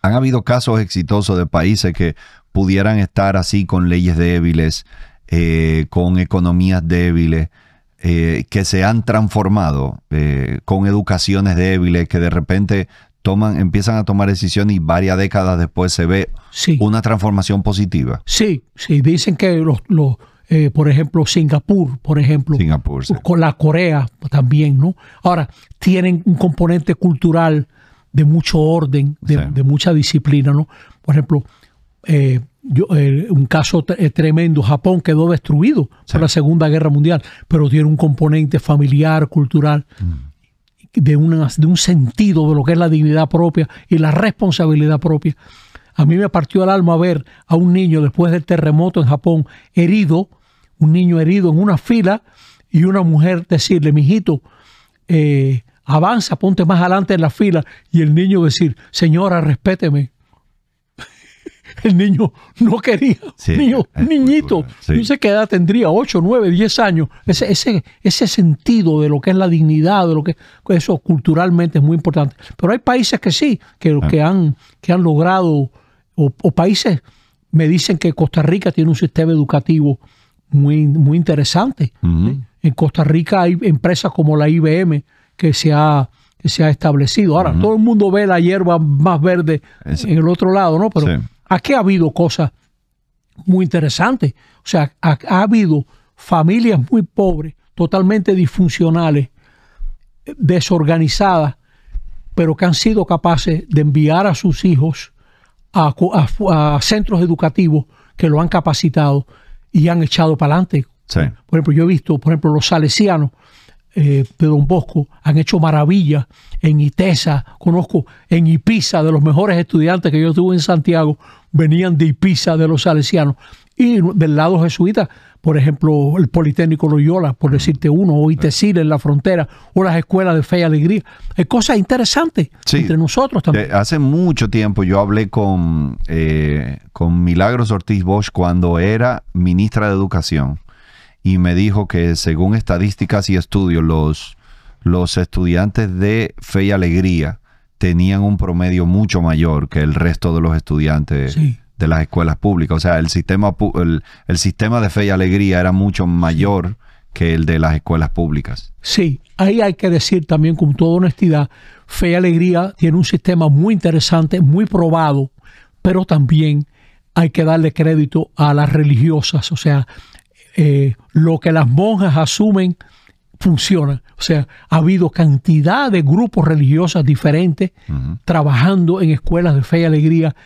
han habido casos exitosos de países que pudieran estar así con leyes débiles, eh, con economías débiles, eh, que se han transformado, eh, con educaciones débiles, que de repente toman, empiezan a tomar decisiones y varias décadas después se ve una transformación positiva. Sí, sí, dicen que los, eh, por ejemplo, Singapur, por ejemplo, con la Corea también, ¿no? Ahora, tienen un componente cultural de mucho orden, de, mucha disciplina, ¿no? Por ejemplo, eh, yo, un caso eh, tremendo, Japón quedó destruido por la Segunda Guerra Mundial, pero tiene un componente familiar, cultural. Mm. De, una, de un sentido de lo que es la dignidad propia y la responsabilidad propia. A mí me partió el alma ver a un niño después del terremoto en Japón herido, un niño herido en una fila y una mujer decirle, mijito, eh, avanza, ponte más adelante en la fila, y el niño decir, señora, respéteme. el niño no quería, niño, niñito, no sé qué edad tendría, 8, 9, 10 años. Ese, ese, ese sentido de lo que es la dignidad, de lo que eso culturalmente es muy importante. Pero hay países que sí, que, ah. que, han, que han logrado, o países, me dicen que Costa Rica tiene un sistema educativo muy, interesante. En Costa Rica hay empresas como la IBM que se ha, se ha establecido. Ahora, todo el mundo ve la hierba más verde en el otro lado, ¿no? Pero aquí ha habido cosas muy interesantes. O sea, ha, habido familias muy pobres, totalmente disfuncionales, desorganizadas, pero que han sido capaces de enviar a sus hijos a, a centros educativos que lo han capacitado y han echado para adelante. Por ejemplo, yo he visto, por ejemplo, los salesianos eh, de Don Bosco han hecho maravillas en Itesa, conozco en Ipiza, de los mejores estudiantes que yo tuve en Santiago, venían de Ipiza, de los salesianos y del lado jesuita, por ejemplo, el Politécnico Loyola, por decirte uno, o ITESIL en la frontera, o las escuelas de fe y alegría. Es cosas interesantes entre nosotros también. Eh, hace mucho tiempo yo hablé con, eh, con Milagros Ortiz Bosch cuando era ministra de Educación y me dijo que según estadísticas y estudios, los, los estudiantes de fe y alegría tenían un promedio mucho mayor que el resto de los estudiantes de las escuelas públicas. O sea, el sistema, el, sistema de fe y alegría era mucho mayor que el de las escuelas públicas. Sí, ahí hay que decir también con toda honestidad, Fe y Alegría tiene un sistema muy interesante, muy probado, pero también hay que darle crédito a las religiosas, o sea, eh, lo que las monjas asumen funciona. O sea, ha habido cantidad de grupos religiosos diferentes trabajando en escuelas de fe y alegría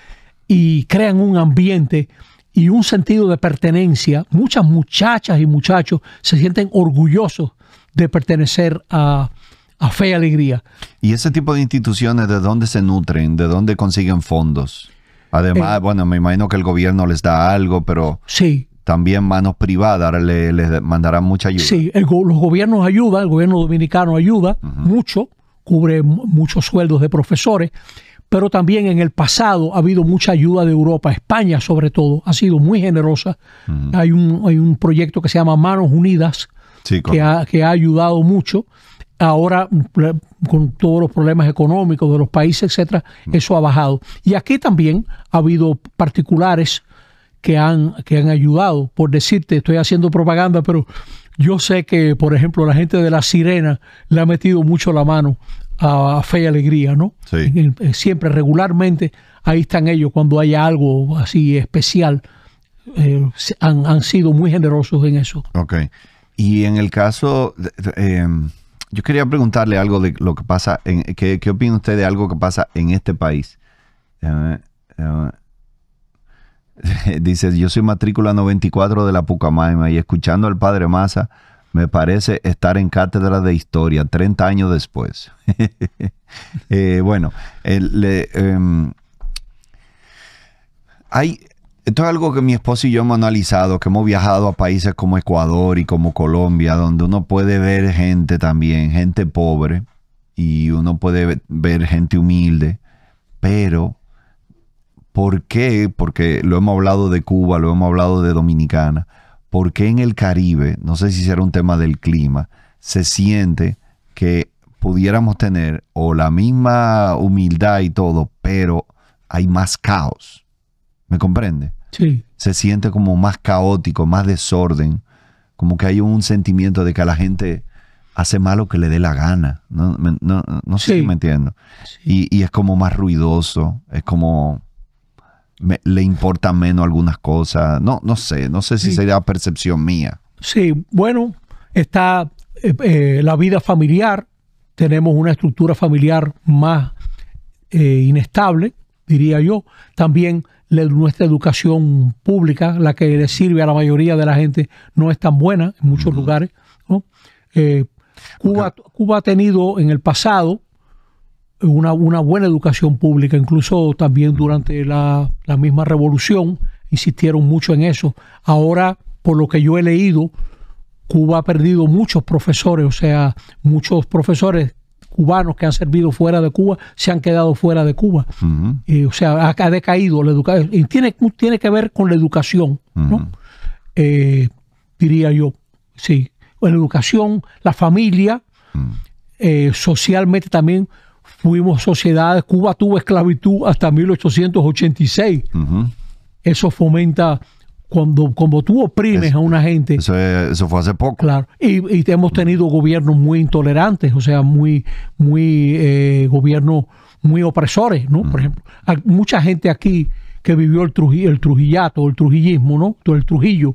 y crean un ambiente y un sentido de pertenencia. Muchas muchachas y muchachos se sienten orgullosos de pertenecer a, Fe y Alegría. ¿Y ese tipo de instituciones de dónde se nutren? ¿De dónde consiguen fondos? Además, eh, bueno, me imagino que el gobierno les da algo, pero sí. también manos privadas les mandarán mucha ayuda. Sí, los gobiernos ayudan, el gobierno dominicano ayuda mucho, cubre muchos sueldos de profesores, pero también en el pasado ha habido mucha ayuda de Europa, España sobre todo, ha sido muy generosa. hay, un, proyecto que se llama Manos Unidas, que, ha, ayudado mucho ahora con todos los problemas económicos de los países, etcétera, eso ha bajado. Y aquí también ha habido particulares que han, que han ayudado. Por decirte, estoy haciendo propaganda, pero yo sé que, por ejemplo, la gente de La Sirena le ha metido mucho la mano a fe y alegría, ¿no? Sí. Eh, siempre, regularmente, ahí están ellos cuando haya algo así especial. Eh, han, sido muy generosos en eso. Ok. Y en el caso, em, yo quería preguntarle algo de lo que pasa, en, ¿qué, opina usted de algo que pasa en este país? dice, yo soy matrícula 94 de la Pucamaima y escuchando al padre Massa me parece estar en cátedra de historia 30 años después. Eh, bueno, em, hay, esto es algo que mi esposo y yo hemos analizado, que hemos viajado a países como Ecuador y como Colombia, donde uno puede ver gente también, gente pobre, y uno puede ver gente humilde, pero ¿por qué? Porque lo hemos hablado de Cuba, lo hemos hablado de Dominicana porque en el Caribe, no sé si será un tema del clima, se siente que pudiéramos tener o la misma humildad y todo, pero hay más caos. ¿Me comprende? Sí. Se siente como más caótico, más desorden, como que hay un sentimiento de que a la gente hace malo que le dé la gana. No, no, sé si me entiendo. Y, y, es como más ruidoso, es como le importan menos algunas cosas. No, no sé, no sé si sería percepción mía. Sí, bueno, está eh, eh, la vida familiar, tenemos una estructura familiar más eh, inestable, diría yo. También nuestra educación pública, la que le sirve a la mayoría de la gente, no es tan buena en muchos lugares. ¿no? Cuba, Cuba ha tenido en el pasado una, una buena educación pública, incluso también durante la, misma revolución, insistieron mucho en eso. Ahora, por lo que yo he leído, Cuba ha perdido muchos profesores, o sea, muchos profesores cubanos que han servido fuera de Cuba se han quedado fuera de Cuba. Eh, o sea, ha, decaído la educación. Y tiene, tiene que ver con la educación, ¿no? Eh, diría yo, sí. La educación, la familia, eh, socialmente también tuvimos sociedades, Cuba tuvo esclavitud hasta 1886. Eso fomenta cuando como tú oprimes a una gente. Eso, fue hace poco. Claro. Y, y hemos tenido gobiernos muy intolerantes, o sea, muy, muy eh, gobiernos muy opresores, ¿no? Por ejemplo, hay mucha gente aquí que vivió el, Trujillo, el trujillato, el trujillismo, ¿no? Todo El Trujillo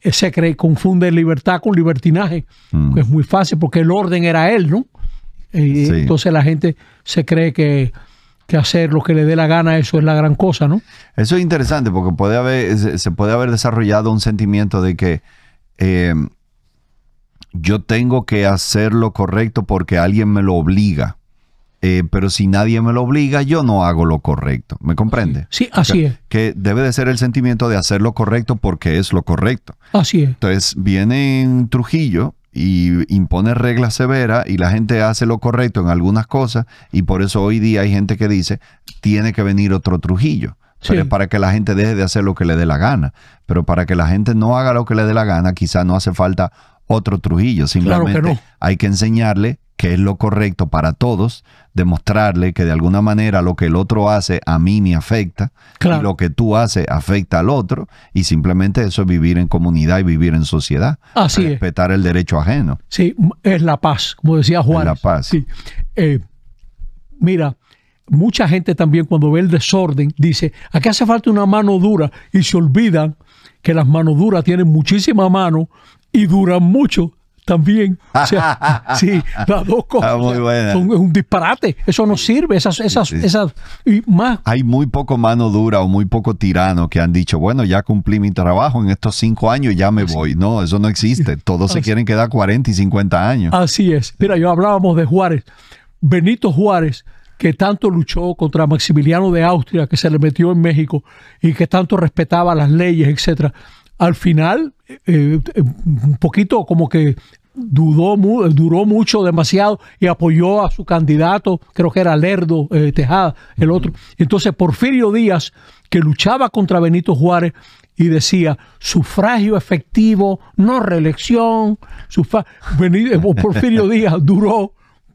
eh, se cree, confunde libertad con libertinaje, es muy fácil porque el orden era él, ¿no? entonces la gente se cree que, hacer lo que le dé la gana, eso es la gran cosa, ¿no? Eso es interesante porque puede haber, se puede haber desarrollado un sentimiento de que em, yo tengo que hacer lo correcto porque alguien me lo obliga. Eh, pero si nadie me lo obliga, yo no hago lo correcto. ¿Me comprende? Sí, así es. Que debe de ser el sentimiento de hacer lo correcto porque es lo correcto. Así es. Entonces viene Trujillo y impone reglas severas y la gente hace lo correcto en algunas cosas y por eso hoy día hay gente que dice, tiene que venir otro Trujillo. Pero es para que la gente deje de hacer lo que le dé la gana. Pero para que la gente no haga lo que le dé la gana, quizás no hace falta otro Trujillo. Simplemente hay que enseñarle que es lo correcto para todos, demostrarle que de alguna manera lo que el otro hace a mí me afecta y lo que tú haces afecta al otro y simplemente eso es vivir en comunidad y vivir en sociedad. Así Respetar el derecho ajeno. Sí, es la paz, como decía Juan. la paz. Eh, mira, mucha gente también cuando ve el desorden dice, aquí hace falta una mano dura y se olvidan que las manos duras tienen muchísima mano y duran mucho también. O sea, sí, las dos cosas. Ah, son, un disparate. Eso no sirve. Esas, esas, esas, y más. Hay muy poco mano dura o muy poco tirano que han dicho, bueno, ya cumplí mi trabajo en estos cinco años ya me ah, voy. No, eso no existe. Todos se ah, quieren quedar 40 y 50 años. Así es. Mira, yo hablábamos de Juárez. Benito Juárez que tanto luchó contra Maximiliano de Austria, que se le metió en México y que tanto respetaba las leyes, etcétera, al final, eh, eh, un poquito como que dudó, duró mucho, demasiado, y apoyó a su candidato, creo que era Lerdo eh, Tejada, el otro. Entonces, Porfirio Díaz, que luchaba contra Benito Juárez, y decía sufragio efectivo, no reelección. Porfirio Díaz duró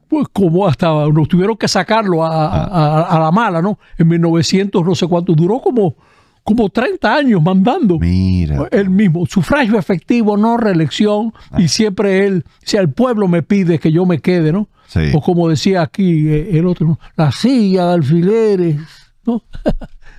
pues, como hasta nos tuvieron que sacarlo a, a, la mala, ¿no? En 1900, no sé cuánto, duró como como 30 años mandando. Mira. el mismo, sufragio efectivo, no reelección, ah. y siempre él, si el pueblo me pide que yo me quede, ¿no? Sí. O como decía aquí eh, el otro, la silla de alfileres, ¿no? o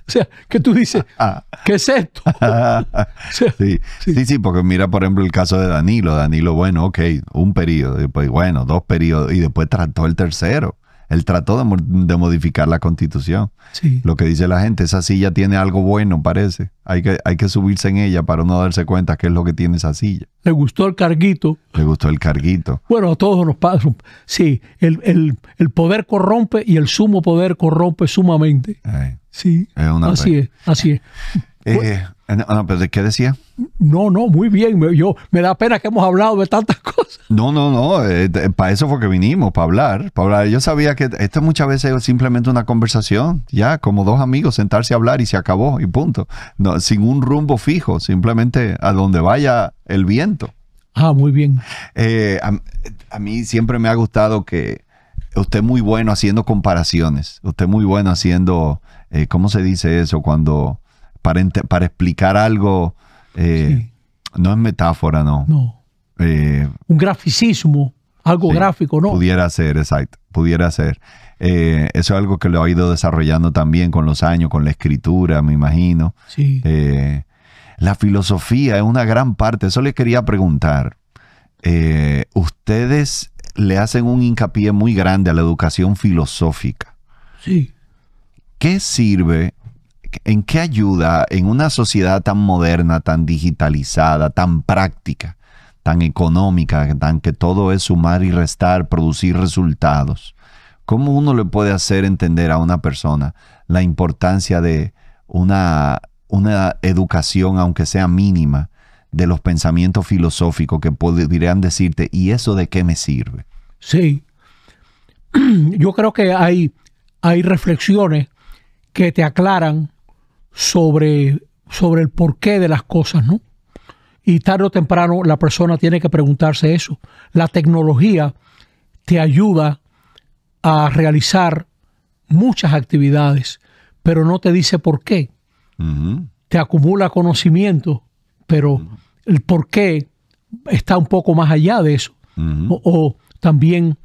sea, que tú dices, ah, ah. ¿qué es esto? sí. sí. sí, porque mira, por ejemplo, el caso de Danilo. Danilo, bueno, ok, un periodo, después, pues, bueno, dos periodos, y después trató el tercero. Él trató de, modificar la constitución. Sí. Lo que dice la gente, esa silla tiene algo bueno, parece. Hay que, hay que subirse en ella para no darse cuenta qué es lo que tiene esa silla. Le gustó el carguito. Le gustó el carguito. Bueno, a todos los pasos. Sí, el, poder corrompe y el sumo poder corrompe sumamente. Sí. así es, así es. Eh, pues- eh, no, pues, ¿Qué decía? No, no, muy bien. Me, yo, me da pena que hemos hablado de tantas cosas. No, no, no. Eh, para eso fue que vinimos, para hablar, para hablar. Yo sabía que esto muchas veces es simplemente una conversación, ya, como dos amigos, sentarse a hablar y se acabó y punto. No, sin un rumbo fijo, simplemente a donde vaya el viento. Ah, muy bien. Eh, a, a, mí siempre me ha gustado que usted es muy bueno haciendo comparaciones. Usted es muy bueno haciendo, ¿cómo se dice eso? Cuando para, explicar algo, eh, no es metáfora, no. Eh, un graficismo, algo gráfico, ¿no? Pudiera ser, exacto, pudiera ser. Eh, eso es algo que lo ha ido desarrollando también con los años, con la escritura, me imagino. Sí. la filosofía es una gran parte, eso le quería preguntar. ustedes le hacen un hincapié muy grande a la educación filosófica. Sí. ¿Qué sirve ¿en qué ayuda en una sociedad tan moderna, tan digitalizada, tan práctica, tan económica, tan que todo es sumar y restar, producir resultados? ¿Cómo uno le puede hacer entender a una persona la importancia de una, una educación, aunque sea mínima, de los pensamientos filosóficos que podrían decirte, ¿y eso de qué me sirve? Sí. Yo creo que hay, hay reflexiones que te aclaran sobre, sobre el porqué de las cosas, ¿no? Y tarde o temprano la persona tiene que preguntarse eso. La tecnología te ayuda a realizar muchas actividades, pero no te dice por qué. Te acumula conocimiento, pero el por qué está un poco más allá de eso. o, también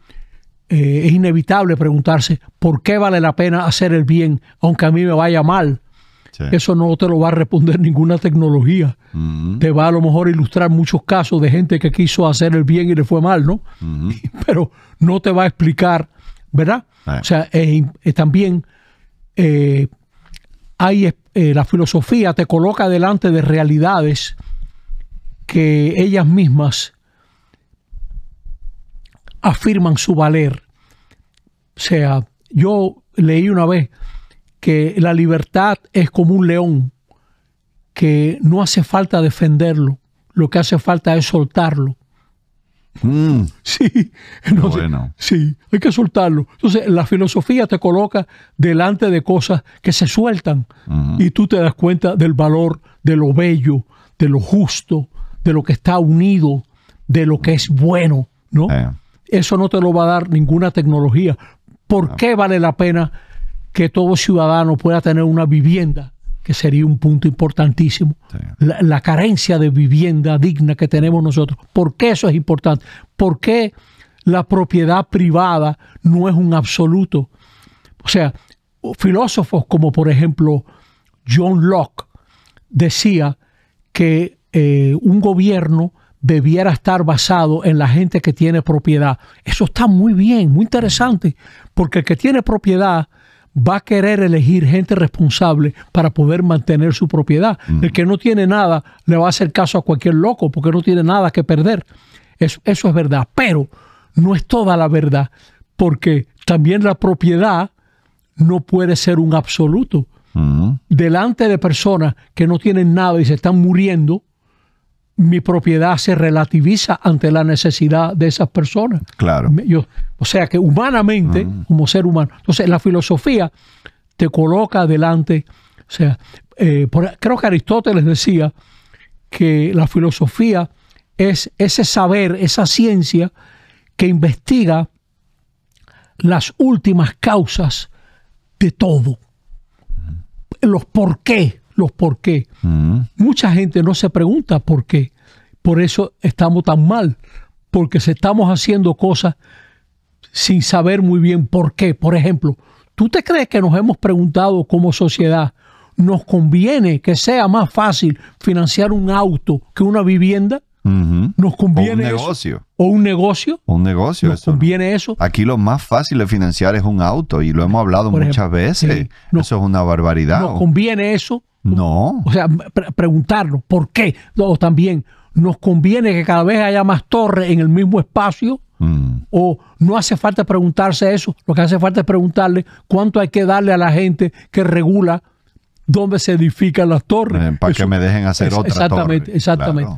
eh, es inevitable preguntarse por qué vale la pena hacer el bien, aunque a mí me vaya mal, eso no te lo va a responder ninguna tecnología. Mm-hmm. Te va a lo mejor ilustrar muchos casos de gente que quiso hacer el bien y le fue mal, ¿no? Mm-hmm. Pero no te va a explicar, ¿verdad? O sea, también eh, hay, eh, la filosofía te coloca delante de realidades que ellas mismas afirman su valer. O sea, yo leí una vez que la libertad es como un león, que no hace falta defenderlo, lo que hace falta es soltarlo. Mm. Sí, hay que soltarlo. Entonces, la filosofía te coloca delante de cosas que se sueltan y tú te das cuenta del valor de lo bello, de lo justo, de lo que está unido, de lo que es bueno, ¿no? Eh. Eso no te lo va a dar ninguna tecnología. ¿Por ah. qué vale la pena que todo ciudadano pueda tener una vivienda, que sería un punto importantísimo. La, carencia de vivienda digna que tenemos nosotros. ¿Por qué eso es importante? ¿Por qué la propiedad privada no es un absoluto? O sea, filósofos como por ejemplo John Locke decía que eh, un gobierno debiera estar basado en la gente que tiene propiedad. Eso está muy bien, muy interesante, porque el que tiene propiedad va a querer elegir gente responsable para poder mantener su propiedad. Mm. El que no tiene nada le va a hacer caso a cualquier loco porque no tiene nada que perder. Eso, es verdad, pero no es toda la verdad porque también la propiedad no puede ser un absoluto. Mm. Delante de personas que no tienen nada y se están muriendo, mi propiedad se relativiza ante la necesidad de esas personas. Claro. Yo, o sea que humanamente, mm. como ser humano. Entonces, la filosofía te coloca adelante. O sea, eh, creo que Aristóteles decía que la filosofía es ese saber, esa ciencia que investiga las últimas causas de todo. Mm. Los por qué los por qué. Mm. Mucha gente no se pregunta por qué. Por eso estamos tan mal, porque se estamos haciendo cosas sin saber muy bien por qué. Por ejemplo, ¿tú te crees que nos hemos preguntado como sociedad, nos conviene que sea más fácil financiar un auto que una vivienda? Nos conviene. O un negocio. O un negocio. un negocio. Nos conviene eso. Aquí lo más fácil de financiar es un auto y lo hemos hablado muchas veces. eso es una barbaridad. Nos conviene eso. No. O sea, preguntarnos por qué. O también, ¿nos conviene que cada vez haya más torres en el mismo espacio? Mm. O no hace falta preguntarse eso. Lo que hace falta es preguntarle cuánto hay que darle a la gente que regula dónde se edifican las torres. Eh, para que me dejen hacer otra exactamente, torre. Exactamente.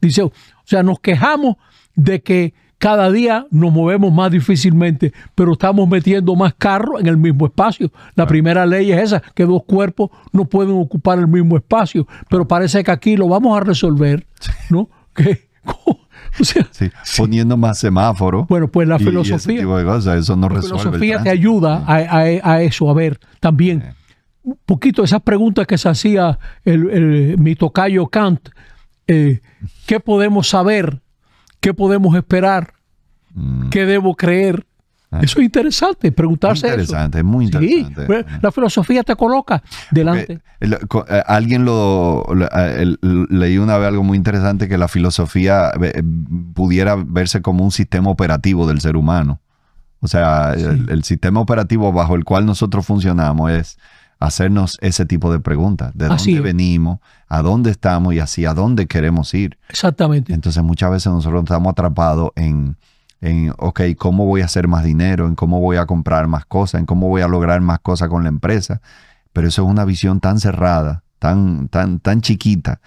dice, o sea, nos quejamos de que cada día nos movemos más difícilmente, pero estamos metiendo más carros en el mismo espacio. La primera ley es esa, que dos cuerpos no pueden ocupar el mismo espacio, pero parece que aquí lo vamos a resolver, ¿no? poniendo más semáforos. Bueno, pues la filosofía. la filosofía te ayuda a, eso. A ver, también, un poquito esas preguntas que se hacía el, el, mi tocayo Kant: eh, ¿qué podemos saber? ¿Qué podemos esperar? Mm. ¿Qué debo creer? Ah. Eso es interesante, preguntarse eso. Muy interesante, muy sí, interesante. Pues, la filosofía te coloca delante. Eh, eh, alguien lo, eh, leí una vez algo muy interesante que la filosofía pudiera verse como un sistema operativo del ser humano. O sea, el, sistema operativo bajo el cual nosotros funcionamos es hacernos ese tipo de preguntas. ¿De dónde venimos? ¿A dónde estamos? Y hacia dónde queremos ir. Exactamente. Entonces muchas veces nosotros estamos atrapados en en, ok, ¿cómo voy a hacer más dinero? ¿En cómo voy a comprar más cosas? ¿En cómo voy a lograr más cosas con la empresa? Pero eso es una visión tan cerrada, tan, tan, tan chiquita,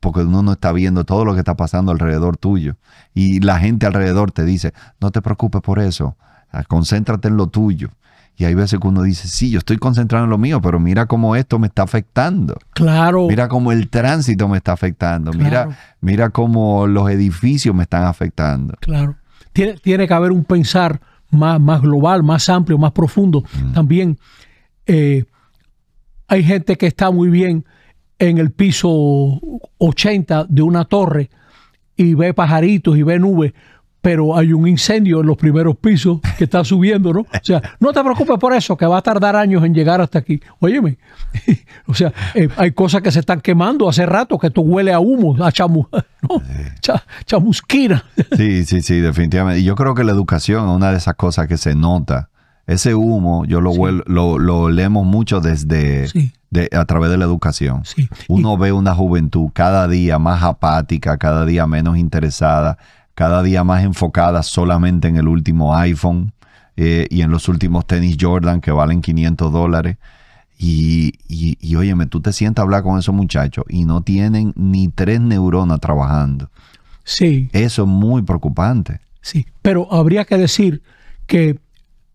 porque uno no está viendo todo lo que está pasando alrededor tuyo. Y la gente alrededor te dice, no te preocupes por eso, ah, concéntrate en lo tuyo. Y hay veces que uno dice, sí, yo estoy concentrado en lo mío, pero mira cómo esto me está afectando. Claro. Mira cómo el tránsito me está afectando. Mira, mira cómo los edificios me están afectando. Claro tiene, que haber un pensar más, más global, más amplio, más profundo. Mm. También eh, hay gente que está muy bien en el piso 80 de una torre y ve pajaritos y ve nubes, pero hay un incendio en los primeros pisos que está subiendo, ¿no? O sea, no te preocupes por eso, que va a tardar años en llegar hasta aquí. Óyeme, o sea, eh, hay cosas que se están quemando hace rato, que tú huele a humo, a chamu, ¿no? chamusquina. Sí, sí, sí, definitivamente. Y yo creo que la educación es una de esas cosas que se nota. Ese humo, yo lo, lo, leemos mucho desde... a través de la educación. Uno ve una juventud cada día más apática, cada día menos interesada cada día más enfocada solamente en el último iPhone eh, y en los últimos tenis Jordan que valen 500 dólares. Y, y, óyeme, tú te sientas a hablar con esos muchachos y no tienen ni tres neuronas trabajando. Sí. Eso es muy preocupante. Sí, pero habría que decir que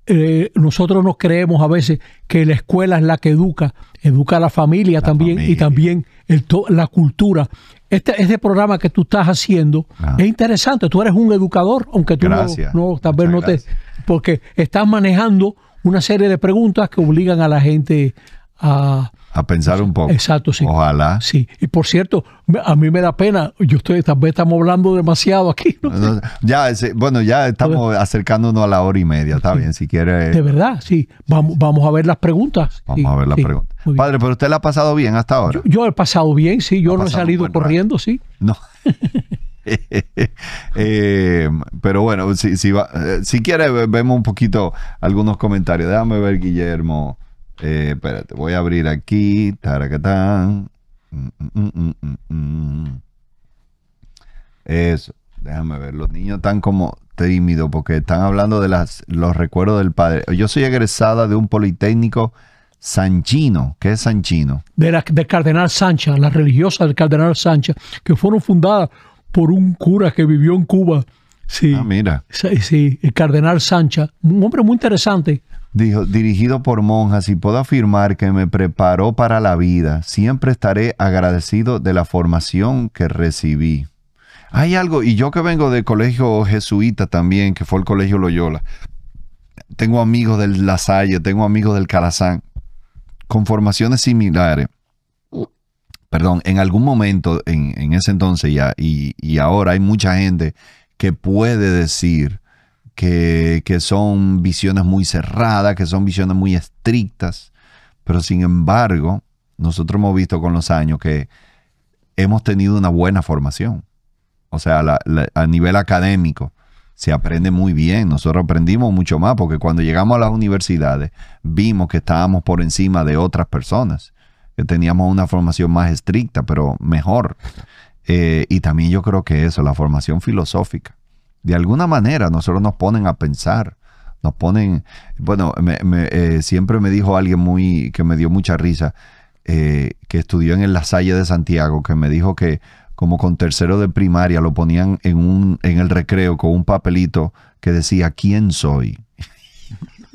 eh, nosotros nos creemos a veces que la escuela es la que educa, educa a la familia también y también el la cultura este, este programa que tú estás haciendo ah. es interesante. Tú eres un educador, aunque tú no, tal vez no te... Porque estás manejando una serie de preguntas que obligan a la gente a, a pensar un poco. Exacto, sí. Ojalá. Sí, y por cierto, a mí me da pena, yo estoy, tal vez estamos hablando demasiado aquí. ya, bueno, ya estamos acercándonos a la hora y media, está bien, si quiere. De verdad, sí. Vamos, a ver las preguntas. Vamos a ver las preguntas. Padre, pero usted la ha pasado bien hasta ahora. Yo, he pasado bien, sí, yo no he salido corriendo, sí. No. Eh, pero bueno, si, si, eh, si quiere, vemos un poquito algunos comentarios. Déjame ver, Guillermo. Eh, espérate, voy a abrir aquí. Mm, mm, mm, Eso. Déjame ver. Los niños están como tímidos porque están hablando de las, los recuerdos del padre. Yo soy egresada de un politécnico sanchino. ¿Qué es sanchino? De del cardenal Sancha, la religiosa del cardenal Sancha, que fueron fundadas por un cura que vivió en Cuba. Sí. Ah, mira. sí, el cardenal Sancha. Un hombre muy interesante. Dijo, dirigido por monjas y puedo afirmar que me preparó para la vida. Siempre estaré agradecido de la formación que recibí. Hay algo, y yo que vengo del colegio jesuita también, que fue el colegio Loyola, tengo amigos del Salle tengo amigos del Calazán, con formaciones similares. Perdón, en algún momento, en, ese entonces ya, y ahora hay mucha gente que puede decir, que, son visiones muy cerradas, que son visiones muy estrictas, pero sin embargo, nosotros hemos visto con los años que hemos tenido una buena formación. O sea, a nivel académico se aprende muy bien. Nosotros aprendimos mucho más porque cuando llegamos a las universidades vimos que estábamos por encima de otras personas, que teníamos una formación más estricta, pero mejor. Eh, y también yo creo que eso, la formación filosófica de alguna manera nosotros nos ponen a pensar, nos ponen, bueno, me, eh, siempre me dijo alguien muy que me dio mucha risa, eh, que estudió en La Salle de Santiago, que me dijo que como con tercero de primaria lo ponían en, un, en el recreo con un papelito que decía, ¿quién soy?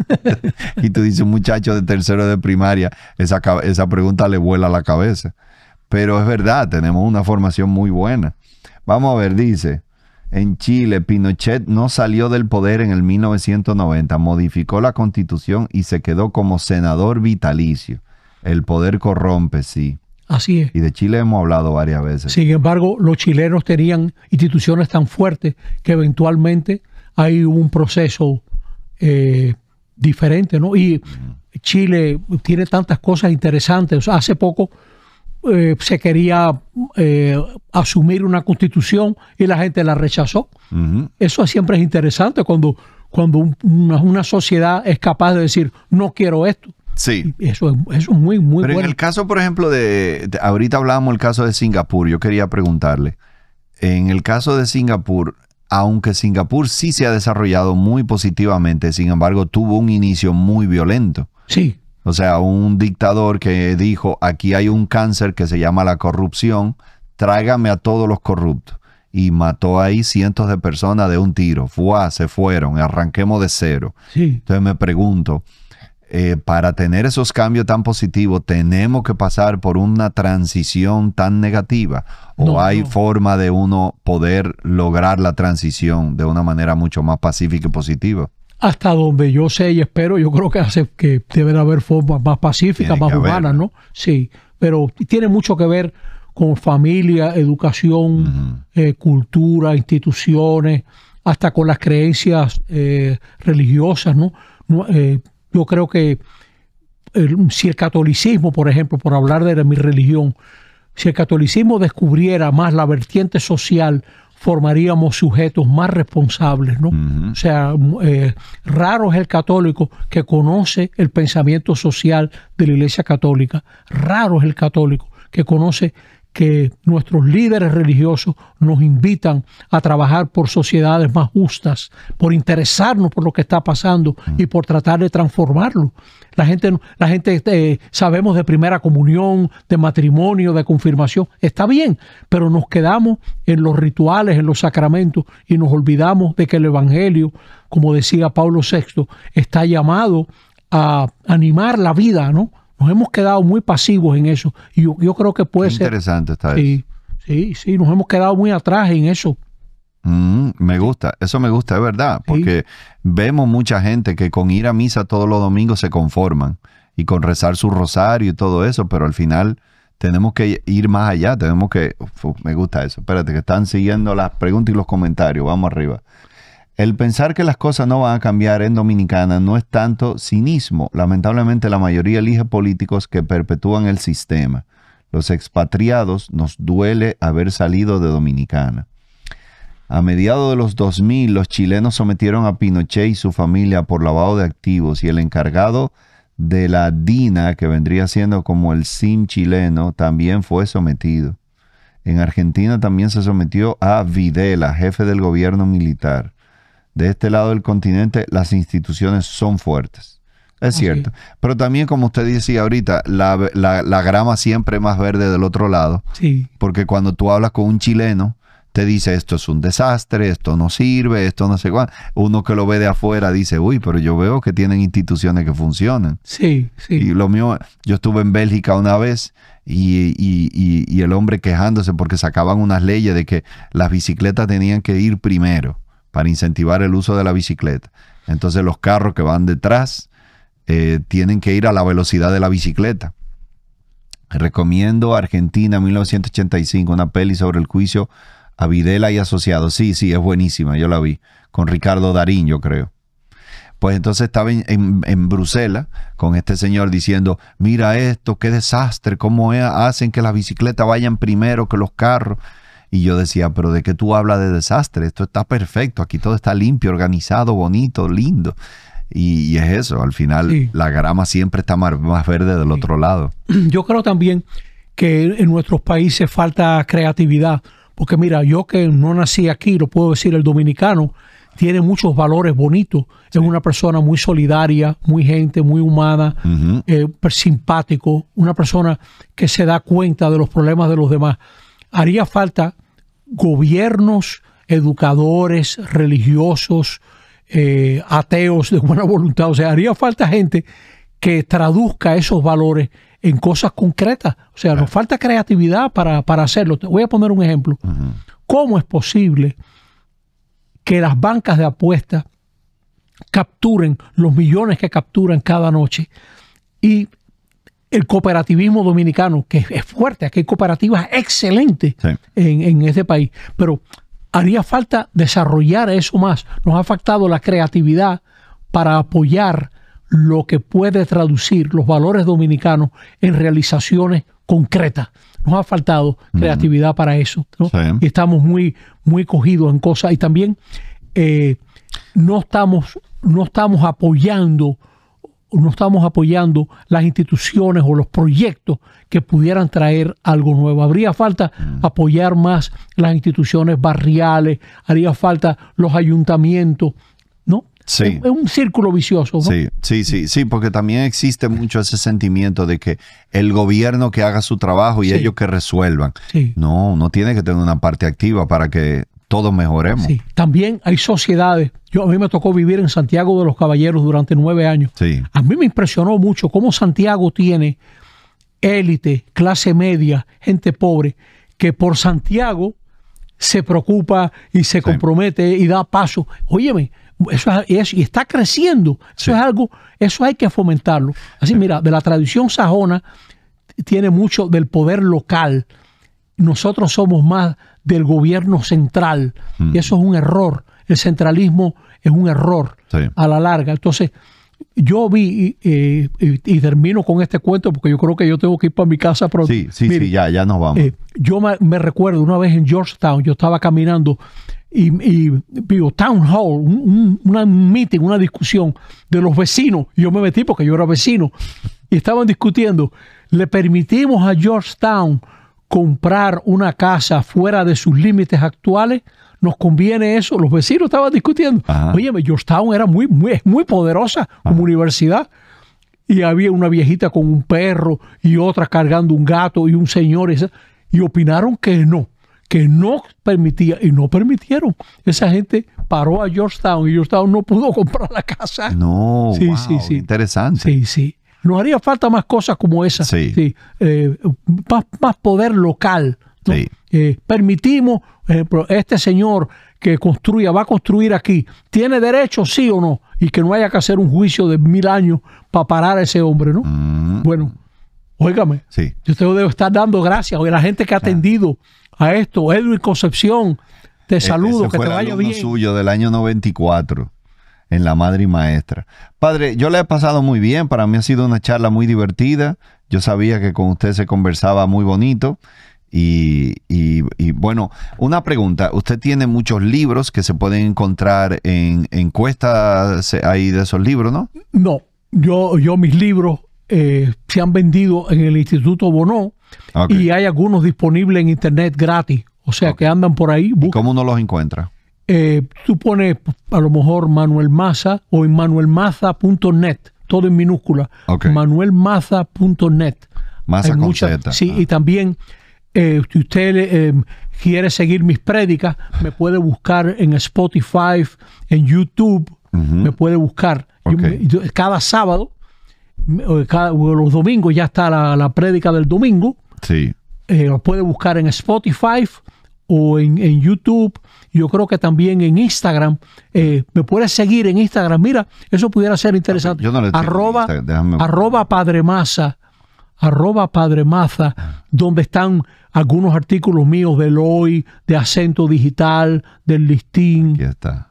y tú dices, un muchacho de tercero de primaria, esa, esa pregunta le vuela la cabeza. Pero es verdad, tenemos una formación muy buena. Vamos a ver, dice, en Chile, Pinochet no salió del poder en el 1990, modificó la constitución y se quedó como senador vitalicio. El poder corrompe, sí. Así es. Y de Chile hemos hablado varias veces. Sin embargo, los chilenos tenían instituciones tan fuertes que eventualmente hay un proceso eh, diferente, ¿no? Y Chile tiene tantas cosas interesantes. hace poco eh, se quería eh, asumir una constitución y la gente la rechazó. Eso siempre es interesante cuando, cuando una, sociedad es capaz de decir, no quiero esto. Sí. Eso es, muy, muy Pero en el caso, por ejemplo, de, de, Ahorita hablábamos el caso de Singapur. Yo quería preguntarle. En el caso de Singapur, aunque Singapur sí se ha desarrollado muy positivamente, sin embargo, tuvo un inicio muy violento. Sí. O sea, un dictador que dijo, aquí hay un cáncer que se llama la corrupción, tráigame a todos los corruptos. Y mató ahí cientos de personas de un tiro. Fuá, se fueron, arranquemos de cero. Entonces me pregunto, eh, para tener esos cambios tan positivos, tenemos que pasar por una transición tan negativa. ¿O hay forma de uno poder lograr la transición de una manera mucho más pacífica y positiva? hasta donde yo sé y espero, yo creo que, hace, que deben haber formas más pacíficas, más humanas, ¿no? Sí, pero tiene mucho que ver con familia, educación, eh, cultura, instituciones, hasta con las creencias eh, religiosas, ¿no? Eh, yo creo que si el catolicismo, por ejemplo, por hablar de mi religión, si el catolicismo descubriera más la vertiente social, formaríamos sujetos más responsables, ¿no? O sea, mm, eh, raro es el católico que conoce el pensamiento social de la Iglesia Católica, raro es el católico que conoce que nuestros líderes religiosos nos invitan a trabajar por sociedades más justas, por interesarnos por lo que está pasando mm. y por tratar de transformarlo. La gente, la gente eh, sabemos de primera comunión, de matrimonio, de confirmación, está bien, pero nos quedamos en los rituales, en los sacramentos y nos olvidamos de que el Evangelio, como decía Pablo VI, está llamado a animar la vida, ¿no? Nos hemos quedado muy pasivos en eso. Y yo, creo que puede ser. Interesante está Sí, sí, sí, nos hemos quedado muy atrás en eso. Mm, me gusta, eso me gusta, es verdad, porque vemos mucha gente que con ir a misa todos los domingos se conforman y con rezar su rosario y todo eso, pero al final tenemos que ir más allá, tenemos que... me gusta eso. Espérate, que están siguiendo las preguntas y los comentarios. Vamos arriba. El pensar que las cosas no van a cambiar en Dominicana no es tanto cinismo. Lamentablemente la mayoría elige políticos que perpetúan el sistema. Los expatriados nos duele haber salido de Dominicana. A mediados de los 2000 los chilenos sometieron a Pinochet y su familia por lavado de activos y el encargado de la DINA, que vendría siendo como el SIM chileno, también fue sometido. En Argentina también se sometió a Videla, jefe del gobierno militar de este lado del continente las instituciones son fuertes. Es cierto. Pero también, como usted decía ahorita, la, la, grama siempre es más verde del otro lado. Porque cuando tú hablas con un chileno, te dice esto es un desastre, esto no sirve, esto no sé cuál. Uno que lo ve de afuera dice, uy, pero yo veo que tienen instituciones que funcionan. Sí, sí. Y lo mío, yo estuve en Bélgica una vez y el hombre quejándose porque sacaban unas leyes de que las bicicletas tenían que ir primero para incentivar el uso de la bicicleta. Entonces los carros que van detrás eh, tienen que ir a la velocidad de la bicicleta. Recomiendo Argentina 1985, una peli sobre el juicio a Videla y Asociados. Sí, sí, es buenísima, yo la vi. Con Ricardo Darín, yo creo. Pues entonces estaba en, en, Bruselas con este señor diciendo, mira esto, qué desastre, cómo hacen que las bicicletas vayan primero que los carros. Y yo decía, pero ¿de qué tú hablas de desastre? Esto está perfecto, aquí todo está limpio, organizado, bonito, lindo. Y, es eso, al final la grama siempre está más, verde del otro lado. Yo creo también que en nuestros países falta creatividad, porque mira, yo que no nací aquí, lo puedo decir, el dominicano tiene muchos valores bonitos, es una persona muy solidaria, muy gente, muy humana, eh, simpático, una persona que se da cuenta de los problemas de los demás. Haría falta gobiernos, educadores, religiosos, eh, ateos de buena voluntad. O sea, haría falta gente que traduzca esos valores en cosas concretas. O sea, nos falta creatividad para, hacerlo. Te voy a poner un ejemplo. ¿Cómo es posible que las bancas de apuestas capturen los millones que capturan cada noche y el cooperativismo dominicano, que es fuerte, aquí hay cooperativas excelentes en, este país, pero haría falta desarrollar eso más. Nos ha faltado la creatividad para apoyar lo que puede traducir los valores dominicanos en realizaciones concretas. Nos ha faltado creatividad para eso. Y estamos muy, muy cogidos en cosas. Y también eh, no, estamos, no estamos apoyando no estamos apoyando las instituciones o los proyectos que pudieran traer algo nuevo. Habría falta mm. apoyar más las instituciones barriales, haría falta los ayuntamientos, ¿no? Sí. Es un círculo vicioso. Sí, sí, sí, sí, porque también existe mucho ese sentimiento de que el gobierno que haga su trabajo y ellos que resuelvan. no No, uno tiene que tener una parte activa para que todos mejoremos. También hay sociedades. Yo, a mí me tocó vivir en Santiago de los Caballeros durante nueve años. A mí me impresionó mucho cómo Santiago tiene élite, clase media, gente pobre, que por Santiago se preocupa y se compromete y da paso. Óyeme, eso y está creciendo. Eso es algo, eso hay que fomentarlo. Así, mira, de la tradición sajona tiene mucho del poder local. Nosotros somos más del gobierno central. Y mm. eso es un error. El centralismo es un error a la larga. Entonces, yo vi, eh, y, termino con este cuento porque yo creo que yo tengo que ir para mi casa pronto. Sí, sí, sí, ya, ya nos vamos. Eh, yo me recuerdo una vez en Georgetown, yo estaba caminando y, y town hall, un, una meeting, una discusión de los vecinos. Yo me metí porque yo era vecino y estaban discutiendo. Le permitimos a Georgetown comprar una casa fuera de sus límites actuales, nos conviene eso. Los vecinos estaban discutiendo. Oye, Georgetown era muy, muy, muy poderosa como universidad. Y había una viejita con un perro y otra cargando un gato y un señor. Y, opinaron que no, que no permitía. Y no permitieron. Esa gente paró a Georgetown y Georgetown no pudo comprar la casa. No, sí, sí, sí. interesante. Sí, sí. Nos haría falta más cosas como esas. Sí. Eh, más, poder local. Eh, permitimos, este señor que construya, va a construir aquí, ¿tiene derecho, sí o no? Y que no haya que hacer un juicio de mil años para parar a ese hombre, ¿no? Mm. Bueno, óigame, sí. yo te debo estar dando gracias a la gente que ha atendido a esto. Edwin Concepción, te e-, saludo, que te vaya bien. suyo del año 94 en la madre y maestra. Padre, yo le he pasado muy bien, para mí ha sido una charla muy divertida, yo sabía que con usted se conversaba muy bonito. Y, bueno, una pregunta. Usted tiene muchos libros que se pueden encontrar en encuestas eh, ahí de esos libros, ¿no? No, yo, yo mis libros eh, se han vendido en el Instituto Bono ah, y hay algunos disponibles en internet gratis. O sea que andan por ahí. ¿Cómo uno los encuentra? tú eh, pones a lo mejor Manuel Maza o en manuelmaza.net, todo en minúscula. Manuelmaza.net. Maza con Sí, ah. y también eh, si usted eh, em, quiere seguir mis prédicas, me puede buscar en Spotify, en YouTube, me puede buscar. cada sábado, cada, los domingos ya está la, la prédica del domingo. Sí. lo puede buscar en Spotify, o en, en YouTube, yo creo que también en Instagram, eh, me puedes seguir en Instagram, mira, eso pudiera ser interesante. Yo no arroba, arroba Padre Maza. arroba Padre Maza, donde están algunos artículos míos del hoy, de acento digital, del listín. Ya está.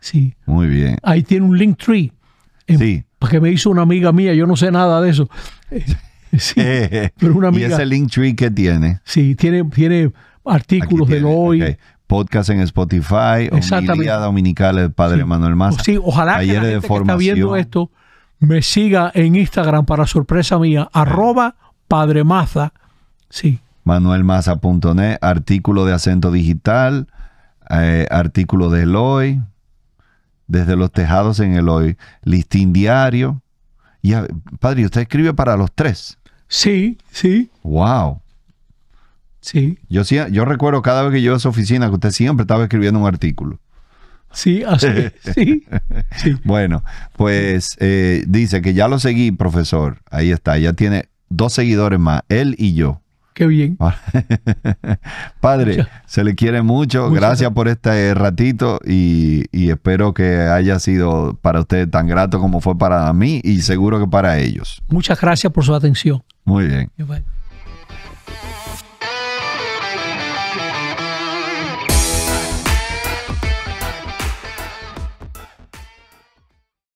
Sí. Muy bien. Ahí tiene un link tree. sí. porque me hizo una amiga mía, yo no sé nada de eso. Sí, pero una amiga, ¿Y ese link tree que tiene? Sí, tiene, tiene artículos de hoy. Podcast en Spotify, día Dominical del Padre Manuel Maza. Sí, ojalá que está viendo esto me siga en Instagram para sorpresa mía, arroba Padre Maza. Sí. Manuelmaza.net, artículo de acento digital, eh, artículo de hoy. desde los tejados en el hoy. listín diario. Y, padre, usted escribe para los tres. Sí, sí. Wow. Sí. Yo, yo recuerdo cada vez que yo iba a su oficina que usted siempre estaba escribiendo un artículo. Sí, así sí, Bueno, pues eh, dice que ya lo seguí, profesor. Ahí está, ya tiene dos seguidores más, él y yo. Qué bien. Padre, se le quiere mucho. Gracias por este ratito y, y, espero que haya sido para usted tan grato como fue para mí y seguro que para ellos. Muchas gracias por su atención. Muy bien.